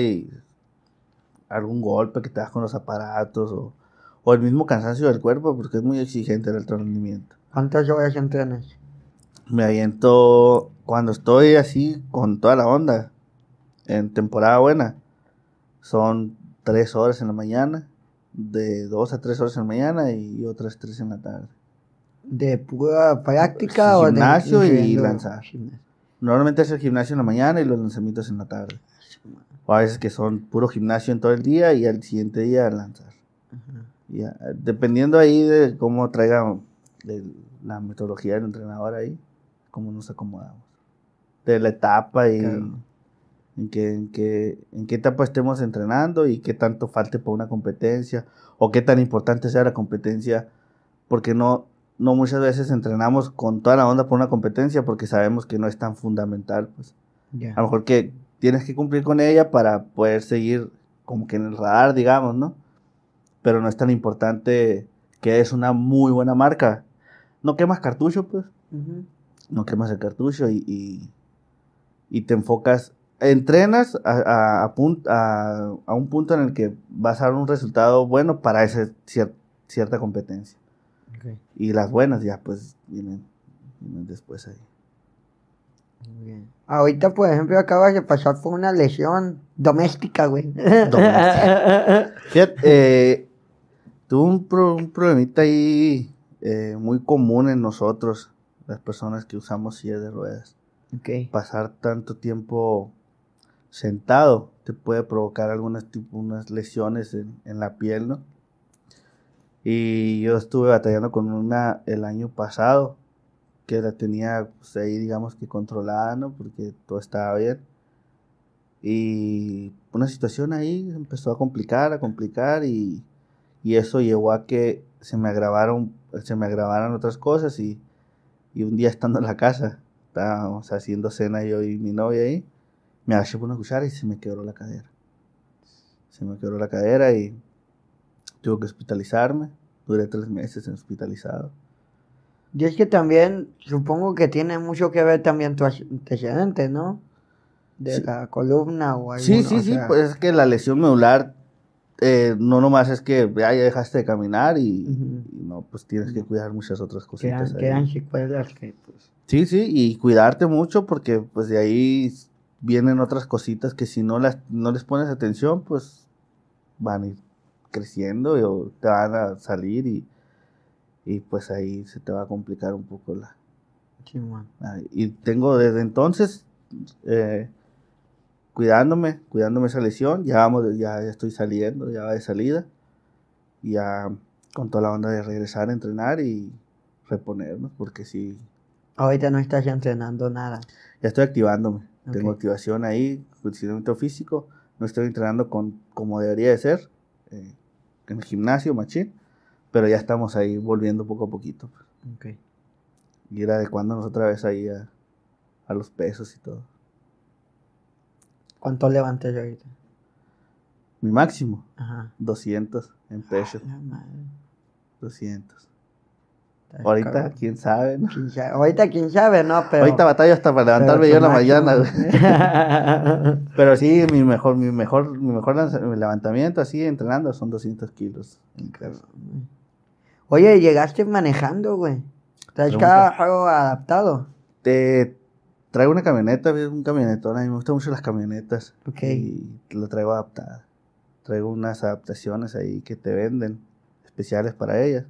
algún golpe que te das con los aparatos o, el mismo cansancio del cuerpo, porque es muy exigente el entrenamiento. ¿antes ¿Cuántas horas entrenas? Me aviento cuando estoy así con toda la onda, en temporada buena, son tres horas en la mañana de dos a tres horas en la mañana y otras tres en la tarde. ¿De pura práctica o gimnasio de gimnasio y lanzar? Normalmente es el gimnasio en la mañana y los lanzamientos en la tarde. O a veces que son puro gimnasio en todo el día y al siguiente día lanzar. Ya, dependiendo ahí de cómo traiga la metodología del entrenador ahí, cómo nos acomodamos. De la etapa y en qué, en qué, etapa estemos entrenando y qué tanto falte por una competencia o qué tan importante sea la competencia, porque no, no muchas veces entrenamos con toda la onda por una competencia porque sabemos que no es tan fundamental. Pues. A lo mejor que tienes que cumplir con ella para poder seguir como que en el radar, digamos, ¿no? Pero no es tan importante que es una muy buena marca. No quemas cartucho, pues. No quemas el cartucho y, y, y te enfocas entrenas a, a, a, un punto en el que vas a dar un resultado bueno para esa cierta competencia. Y las buenas ya pues vienen, después ahí. bien. Ahorita, por ejemplo, acabas de pasar por una lesión doméstica, güey. Doméstica. Eh, tuve un, problemita ahí eh, muy común en nosotros, las personas que usamos silla de ruedas. Pasar tanto tiempo sentado te puede provocar algunas tipo, unas lesiones en, la piel, ¿no? Y yo estuve batallando con una el año pasado, que la tenía pues, ahí, digamos que controlada, ¿no? Porque todo estaba bien. Y una situación ahí empezó a complicar, a complicar, y, eso llevó a que se me agravaron, se me agravaran otras cosas. Y, y un día estando en la casa, estábamos haciendo cena yo y mi novia ahí me agaché por una cuchara y se me quebró la cadera. Se me quebró la cadera y tuve que hospitalizarme. Duré tres meses en hospitalizado. Y es que también supongo que tiene mucho que ver también tu antecedente, ¿no? De la columna o algo. Sí, sí, sí, pues es que la lesión medular eh, no nomás es que ya, dejaste de caminar y, no, pues tienes que cuidar muchas otras cositas. Quedan, que pues... Sí, sí, y cuidarte mucho porque pues de ahí vienen otras cositas que si no, las, no les pones atención, pues van a ir creciendo y, o te van a salir y, pues ahí se te va a complicar un poco la... y tengo desde entonces eh, cuidándome, cuidándome esa lesión, ya, vamos, ya, estoy saliendo, ya va de salida, ya con toda la onda de regresar a entrenar y reponernos, porque si... Ahorita no estás ya entrenando nada. Ya estoy activándome. Tengo activación ahí, funcionamiento físico. No estoy entrenando con, como debería de ser, eh, en el gimnasio, machín. Pero ya estamos ahí volviendo poco a poquito. Okay. Y ir adecuándonos otra vez ahí a, los pesos y todo. ¿Cuánto levanté yo ahorita? Mi máximo. Ajá. 200 en pesos. Ay, ah, madre. 200. Ahorita, quién sabe, Ahorita, quién sabe, ¿no? Pero, Ahorita batalla hasta para levantarme yo en la mañana, güey. pero sí, mi mejor, mi mejor, mi mejor levantamiento así entrenando son 200 kilos. Oye, llegaste manejando, güey. ¿Traes algo adaptado? Te traigo una camioneta, un camionetón. A mí me gustan mucho las camionetas. Y lo traigo adaptada. Traigo unas adaptaciones ahí que te venden, especiales para ellas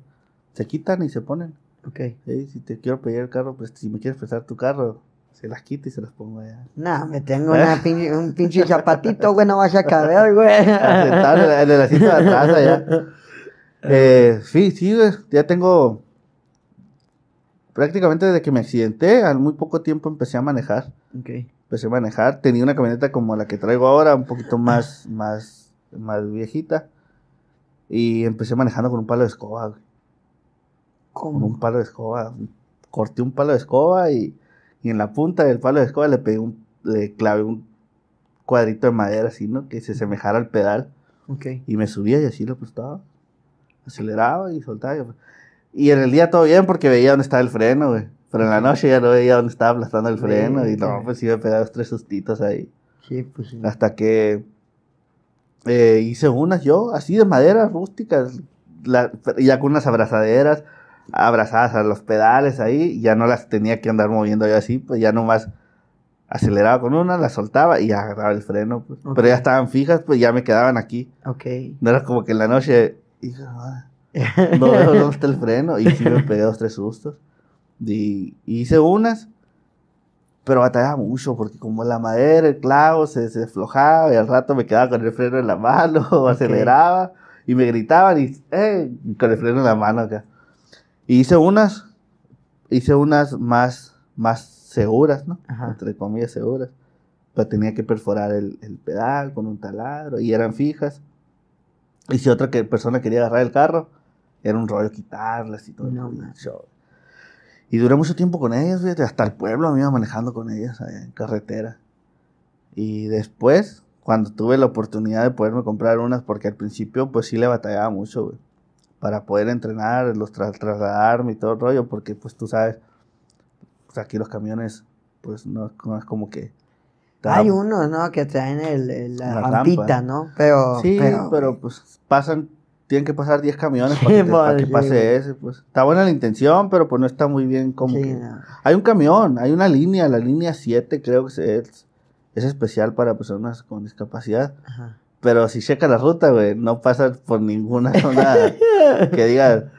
se quitan y se ponen. Ok. Si te quiero pedir el carro, pues si me quieres prestar tu carro, se las quita y se las pongo allá. No, me tengo ¿Eh? una un pinche zapatito, güey, no vas a caber, güey. en el asiento de atrás allá. Eh, sí, sí, ya tengo prácticamente desde que me accidenté, al muy poco tiempo empecé a manejar. Okay. Empecé a manejar, tenía una camioneta como la que traigo ahora, un poquito más, más, más viejita. Y empecé manejando con un palo de escoba, güey un palo de escoba. Corté un palo de escoba y, en la punta del palo de escoba le pegué un, le clavé un cuadrito de madera así, ¿no? Que se semejara al pedal. Okay. Y me subía y así lo apostaba. Aceleraba y soltaba. Y en el día todo bien porque veía dónde estaba el freno, güey. Pero en la noche ya no veía dónde estaba aplastando el freno. y no, pues sí me los tres sustitos ahí. Sí, pues Hasta que eh, hice unas yo, así de madera rústicas. La, ya con unas abrazaderas abrazadas a los pedales ahí, ya no las tenía que andar moviendo yo así, pues ya nomás aceleraba con una, la soltaba y agarraba el freno, pues. pero ya estaban fijas, pues ya me quedaban aquí. Ok. No era como que en la noche, no veo dónde está el freno y sí me pegué dos, tres sustos. Y, hice unas, pero batallaba mucho porque como la madera, el clavo se, desflojaba y al rato me quedaba con el freno en la mano, aceleraba y me gritaban y eh, con el freno en la mano acá. Y hice unas, hice unas más, más seguras, ¿no? Entre comillas seguras. Pero tenía que perforar el, pedal con un taladro y eran fijas. Y si otra que, persona quería agarrar el carro, era un rollo quitarlas y todo. Y duré mucho tiempo con ellas, hasta el pueblo me iba manejando con ellas en carretera. Y después, cuando tuve la oportunidad de poderme comprar unas, porque al principio pues sí le batallaba mucho, güey para poder entrenar, los trasladarme y todo el rollo, porque pues tú sabes, pues, aquí los camiones, pues no, es como que... Hay uno ¿no? Que traen el, la rampita, ¿no? Pero, sí, pero, pues pasan, tienen que pasar 10 camiones para, que, pase ese. Pues. Está buena la intención, pero pues no está muy bien como... Hay un camión, hay una línea, la línea 7 creo que es, es especial para personas con discapacidad. Pero si checa la ruta, güey, no pasa por ninguna zona que diga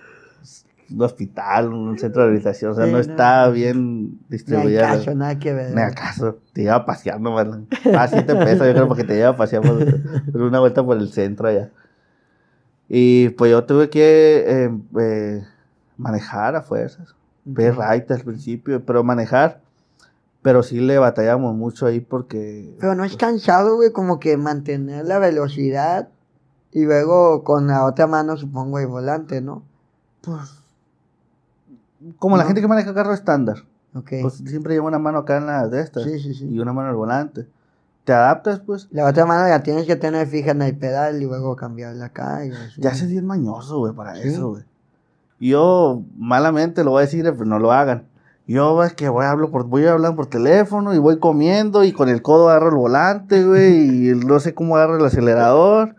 un hospital, un centro de rehabilitación, o sea, no, está bien distribuida. No nada que ver. acaso, te lleva paseando, más Ah, sí te pesa, yo creo, porque te lleva paseando una vuelta por el centro allá. Y pues yo tuve que em, eh, manejar a fuerzas, ver right al principio, pero manejar, pero sí le batallamos mucho ahí porque... Pero no es cansado, güey, como que mantener la velocidad y luego con la otra mano supongo el volante, ¿no? Pues... Como la gente que maneja carro estándar. Okay. Pues siempre lleva una mano acá en la de estas. Sí, sí, sí. Y una mano al volante. Te adaptas, pues. La otra mano ya tienes que tener fija en el pedal y luego cambiarla acá. Y Ya se bien mañoso, güey, para eso, güey. Yo, malamente, lo voy a decir, eh, pero pues, no lo hagan. Yo es que voy a, por, voy a hablar por teléfono y voy comiendo y con el codo agarro el volante, güey, y no sé cómo agarro el acelerador.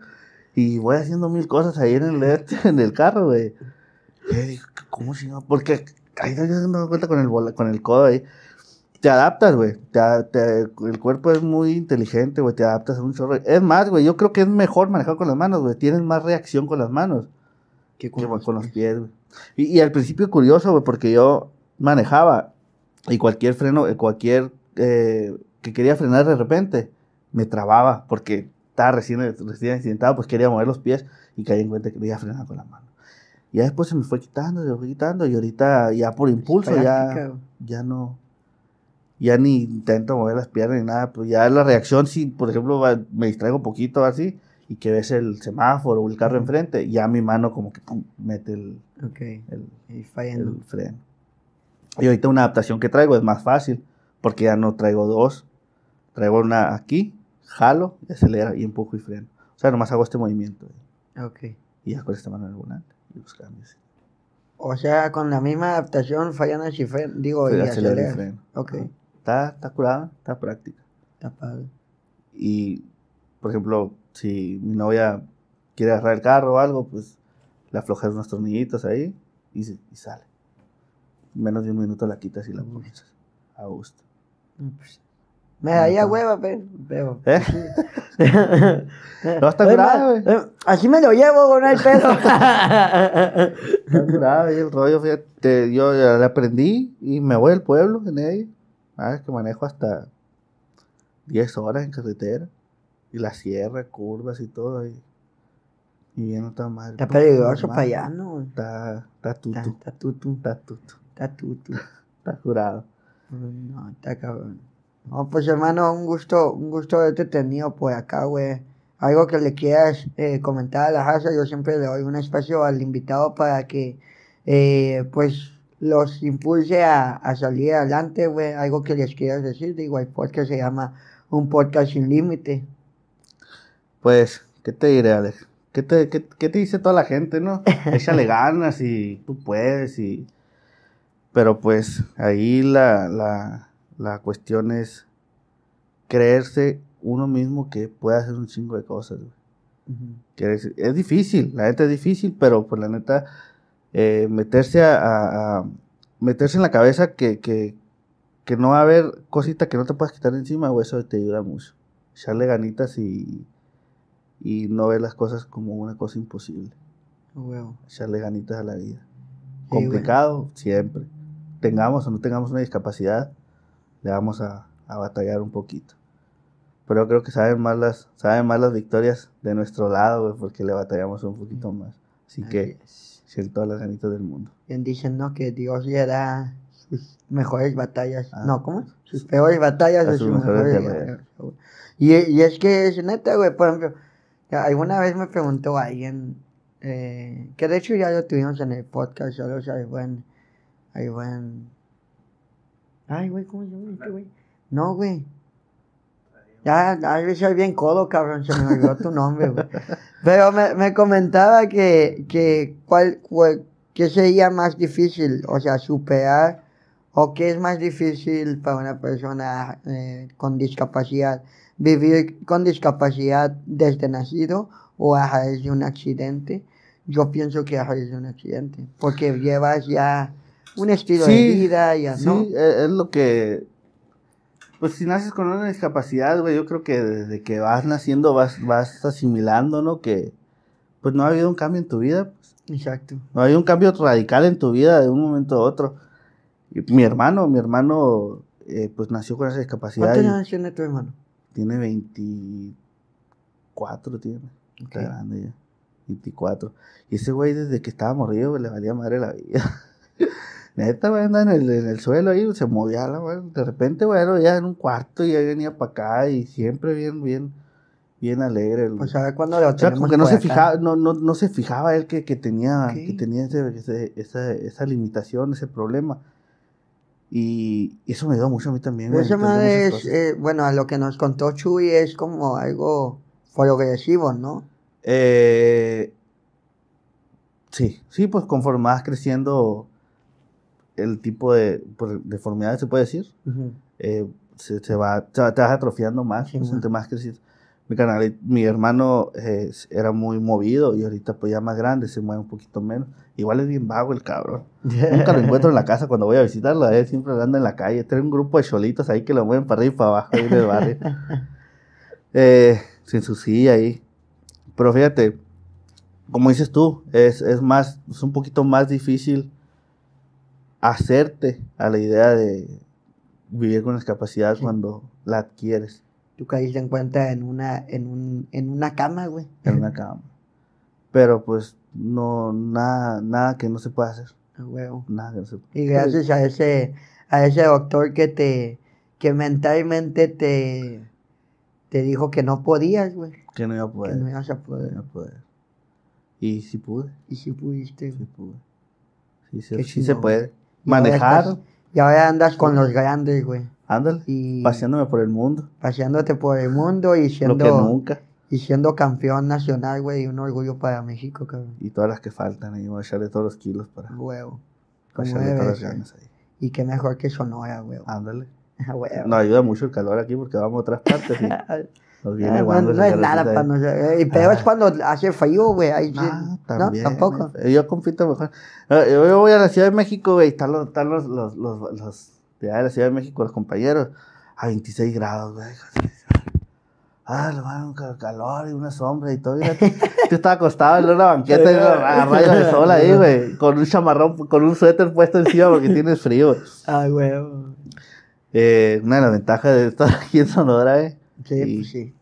Y voy haciendo mil cosas ahí en el, en el carro, güey. ¿cómo si no? Porque ahí no dando cuenta con el, con el codo ahí. Te adaptas, güey. el cuerpo es muy inteligente, güey. Te adaptas a un chorro. Es más, güey, yo creo que es mejor manejar con las manos, güey. Tienes más reacción con las manos que con, los, pies, güey. Y, al principio curioso, güey, porque yo manejaba y cualquier freno, cualquier eh, que quería frenar de repente, me trababa porque estaba recién, recién accidentado, pues quería mover los pies y caí en cuenta que quería frenar con la mano. Y después se me fue quitando, se me fue quitando y ahorita ya por impulso ya, ya no, ya ni intento mover las piernas ni nada, pues ya la reacción si, por ejemplo, me distraigo un poquito así y que ves el semáforo o el carro enfrente, ya mi mano como que mete el, el, y el freno. Y ahorita una adaptación que traigo es más fácil, porque ya no traigo dos, traigo una aquí jalo, y acelero y empujo y freno. O sea, nomás hago este movimiento. Ok. Y ya con esta mano en volante y los cambios. O sea, con la misma adaptación fallan el freno, digo, y acelero y freno. Ok. Está, está curada, está práctica. Está padre. Y, por ejemplo, si mi novia quiere agarrar el carro o algo, pues le aflojas unos tornillitos ahí y, y sale. Menos de un minuto la quitas y la pones. A gusto. Pues, me ah, daría hueva, pero. ¿Eh? no está curado, pues, güey. Ah, eh, así me lo llevo con el pedo. está curado, el rollo, fíjate, yo ya le aprendí y me voy al pueblo en ella. Ah, que manejo hasta 10 horas en carretera. Y la sierra, curvas y todo. Y, y bien, no está mal. Está peligroso para allá, ¿no? Está, está tutu. Está, tutu. Está tutu. Está tutu. está curado. No, está cabrón pues hermano, un gusto, un gusto haberte tenido por acá, güey. Algo que le quieras eh, comentar a la casa, yo siempre le doy un espacio al invitado para que, eh, pues, los impulse a, salir adelante, güey. Algo que les quieras decir, digo, el podcast se llama Un Podcast Sin Límite. Pues, ¿qué te diré, Alex? ¿Qué te, dice toda la gente, no? le ganas y tú puedes y... Pero pues, ahí la la cuestión es creerse uno mismo que puede hacer un chingo de cosas, Es difícil, la neta es difícil, pero por pues, la neta, eh, meterse a, meterse en la cabeza que, no va a haber cositas que no te puedas quitar encima, güey, eso te ayuda mucho. Echarle ganitas y, y no ver las cosas como una cosa imposible. Echarle ganitas a la vida. Complicado, siempre. Tengamos o no tengamos una discapacidad, le vamos a, a batallar un poquito. Pero creo que saben más las, saben más las victorias de nuestro lado, güey, porque le batallamos un poquito más. Así, que, siento las ganitas del mundo. Bien dicen, ¿no? Que Dios le da sus mejores batallas. Ah, no, ¿cómo? Pues, sus peores batallas sus, mejores, y, es que es neta, güey. Por ejemplo, alguna vez me preguntó alguien, eh, que de hecho ya lo tuvimos en el podcast, solo hay buen, hay buen Ay, güey, ¿cómo se llama este güey? No, güey. Ya, a veces soy bien codo, cabrón, se me olvidó tu nombre, güey. Pero me, comentaba que, que cuál, cuál, qué sería más difícil, o sea, superar, o qué es más difícil para una persona eh, con discapacidad, vivir con discapacidad desde nacido o a raíz de un accidente. Yo pienso que a raíz de un accidente, porque llevas ya un estilo de vida y e, es lo que. Pues si naces con una discapacidad, güey, yo creo que desde que vas naciendo vas, vas asimilando, ¿no? Que pues no ha habido un cambio en tu vida. Pues. Exacto. No ha habido un cambio radical en tu vida de un momento a otro. Y mi hermano, mi hermano, eh, pues nació con esa discapacidad. ¿Cuántos nació tiene tu hermano? Tiene 24, tiene. grande ya. 24. Y ese güey desde que estaba morrido, le valía madre la vida. Neta, en el, en el suelo ahí, se movía la De repente, bueno, ya en un cuarto y ya venía para acá y siempre bien, bien, bien alegre. o sea, cuando lo tenemos no se, fijaba, no, no, no se fijaba él que, que tenía, que tenía esa, esa limitación, ese problema. Y, eso me dio mucho a mí también. Pues, eh, bueno, a lo que nos contó Chuy es como algo progresivo, ¿no? Eh, sí, sí, pues conforme vas creciendo el tipo de pues, deformidades deformidad, se puede decir, eh, se, va, te vas atrofiando más, sí, siente más decir... Mi, canal, mi hermano eh, era muy movido y ahorita pues ya más grande, se mueve un poquito menos. Igual es bien vago el cabrón. Nunca lo encuentro en la casa cuando voy a visitarlo, él eh, siempre anda en la calle. Tiene un grupo de cholitos ahí que lo mueven para arriba y para abajo ahí el barrio. eh, sin su silla ahí. Pero fíjate, como dices tú, es, es, más, es un poquito más difícil hacerte a la idea de vivir con las capacidades cuando la adquieres. Tú caíste en cuenta en una, en, un, en una cama, güey. En una cama. Pero pues no, nada, nada que no se pueda hacer. Nada que no se Y gracias a ese, a ese doctor que te, que mentalmente te, te dijo que no podías, güey. Que no iba a poder. no ibas a poder. Y si pude. Y si pudiste. Si pude. se puede manejar. Ya y ahora andas con los grandes, güey. Ándale. Y paseándome por el mundo. Paseándote por el mundo y siendo. Lo que nunca. Y siendo campeón nacional, güey, y un orgullo para México, cabrón. Y todas las que faltan, ahí voy a echarle todos los kilos para. Huevo. todas las ahí. Y qué mejor que Sonora, güey. Ándale. Nos ayuda mucho el calor aquí porque vamos a otras partes. Y... Ah, no, hay nada, para nosotros. Eh, y peor es ah. cuando hace frío, güey. Ah, no, tampoco. Eh, yo compito mejor. Yo voy a la Ciudad de México, güey, están los, están los, los, los, de la Ciudad de México, los compañeros, a 26 grados, güey. Ah, lo van un calor y una sombra y todo. yo estaba acostado en una banqueta a rayos de sol ahí, güey. Con un chamarrón, con un suéter puesto encima porque tienes frío. Ay, güey. Eh, una de las ventajas de estar aquí en Sonora, güey. Sí, pues sí.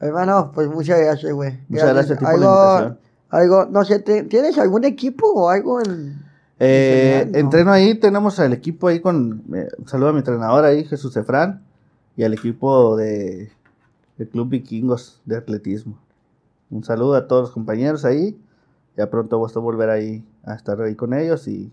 Hermano, pues muchas gracias, güey. Muchas gracias, a ti algo, no sé, ¿tienes algún equipo o algo en...? Eh, entreno ahí, tenemos al equipo ahí con... un saludo a mi entrenador ahí, Jesús Efrán, y al equipo de, del Club Vikingos de Atletismo. Un saludo a todos los compañeros ahí. Ya pronto vas a volver ahí a estar ahí con ellos y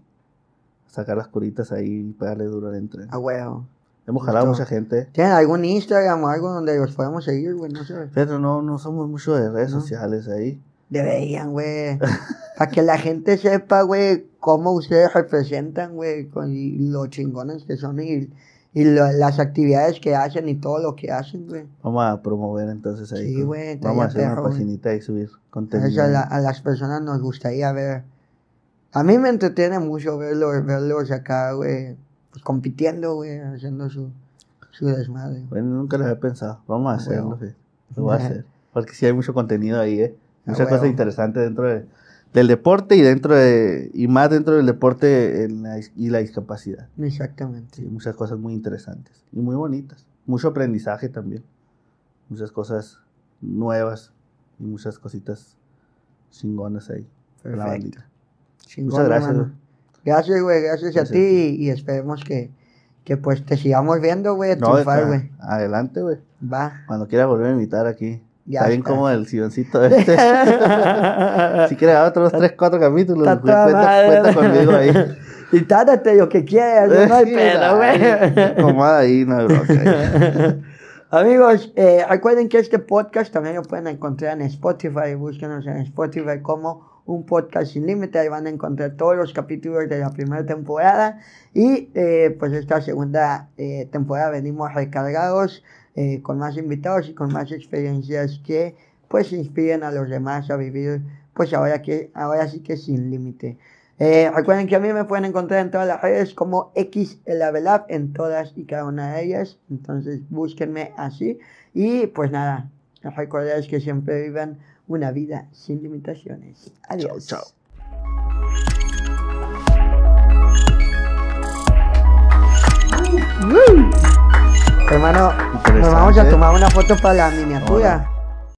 sacar las curitas ahí y pegarle duro el entreno. A huevo. Hemos jalado mucha gente. Tienen algún Instagram o algo donde los podemos seguir, güey? No sé. Pero no, no somos mucho de redes sociales ahí. Deberían, güey. Para que la gente sepa, güey, cómo ustedes representan, güey, con lo chingones que son y, las actividades que hacen y todo lo que hacen, güey. Vamos a promover entonces ahí. Sí, güey. Vamos a hacer una paginita y subir contenido. a, las personas nos gustaría ver. A mí me entretiene mucho verlo verlos acá, güey compitiendo, güey, haciendo su, desmadre. Bueno, nunca lo había pensado. Vamos a hacerlo, güey. Lo voy a hacer. Porque sí hay mucho contenido ahí, ¿eh? Muchas cosas interesantes dentro del deporte y dentro de, y más dentro del deporte y la discapacidad. Exactamente. muchas cosas muy interesantes y muy bonitas. Mucho aprendizaje también. Muchas cosas nuevas y muchas cositas chingonas ahí. La Muchas gracias. Gracias, güey, gracias, a ti y esperemos que, que pues te sigamos viendo, güey, no, triunfar, güey. Adelante, güey. Va. Cuando quieras volver a invitar aquí. Ya está, bien como el silloncito este. si quieres otros tres, cuatro capítulos, pues, cuenta, cuenta, conmigo ahí. Y tátate lo que quieras, no hay pedo, güey. Comada ahí, no hay Amigos, eh, que este podcast también lo pueden encontrar en Spotify. Búsquenos en Spotify como un podcast sin límite. Ahí van a encontrar todos los capítulos de la primera temporada. Y eh, pues esta segunda eh, temporada venimos recargados eh, con más invitados y con más experiencias que pues inspiren a los demás a vivir pues ahora, que, ahora sí que sin límite. recuerden que a mí me pueden encontrar en todas las redes como XLabelab en todas y cada una de ellas. Entonces búsquenme así. Y pues nada, recordarles que siempre vivan una vida sin limitaciones. Adiós. Chao, Hermano, nos vamos a tomar una foto para la miniatura.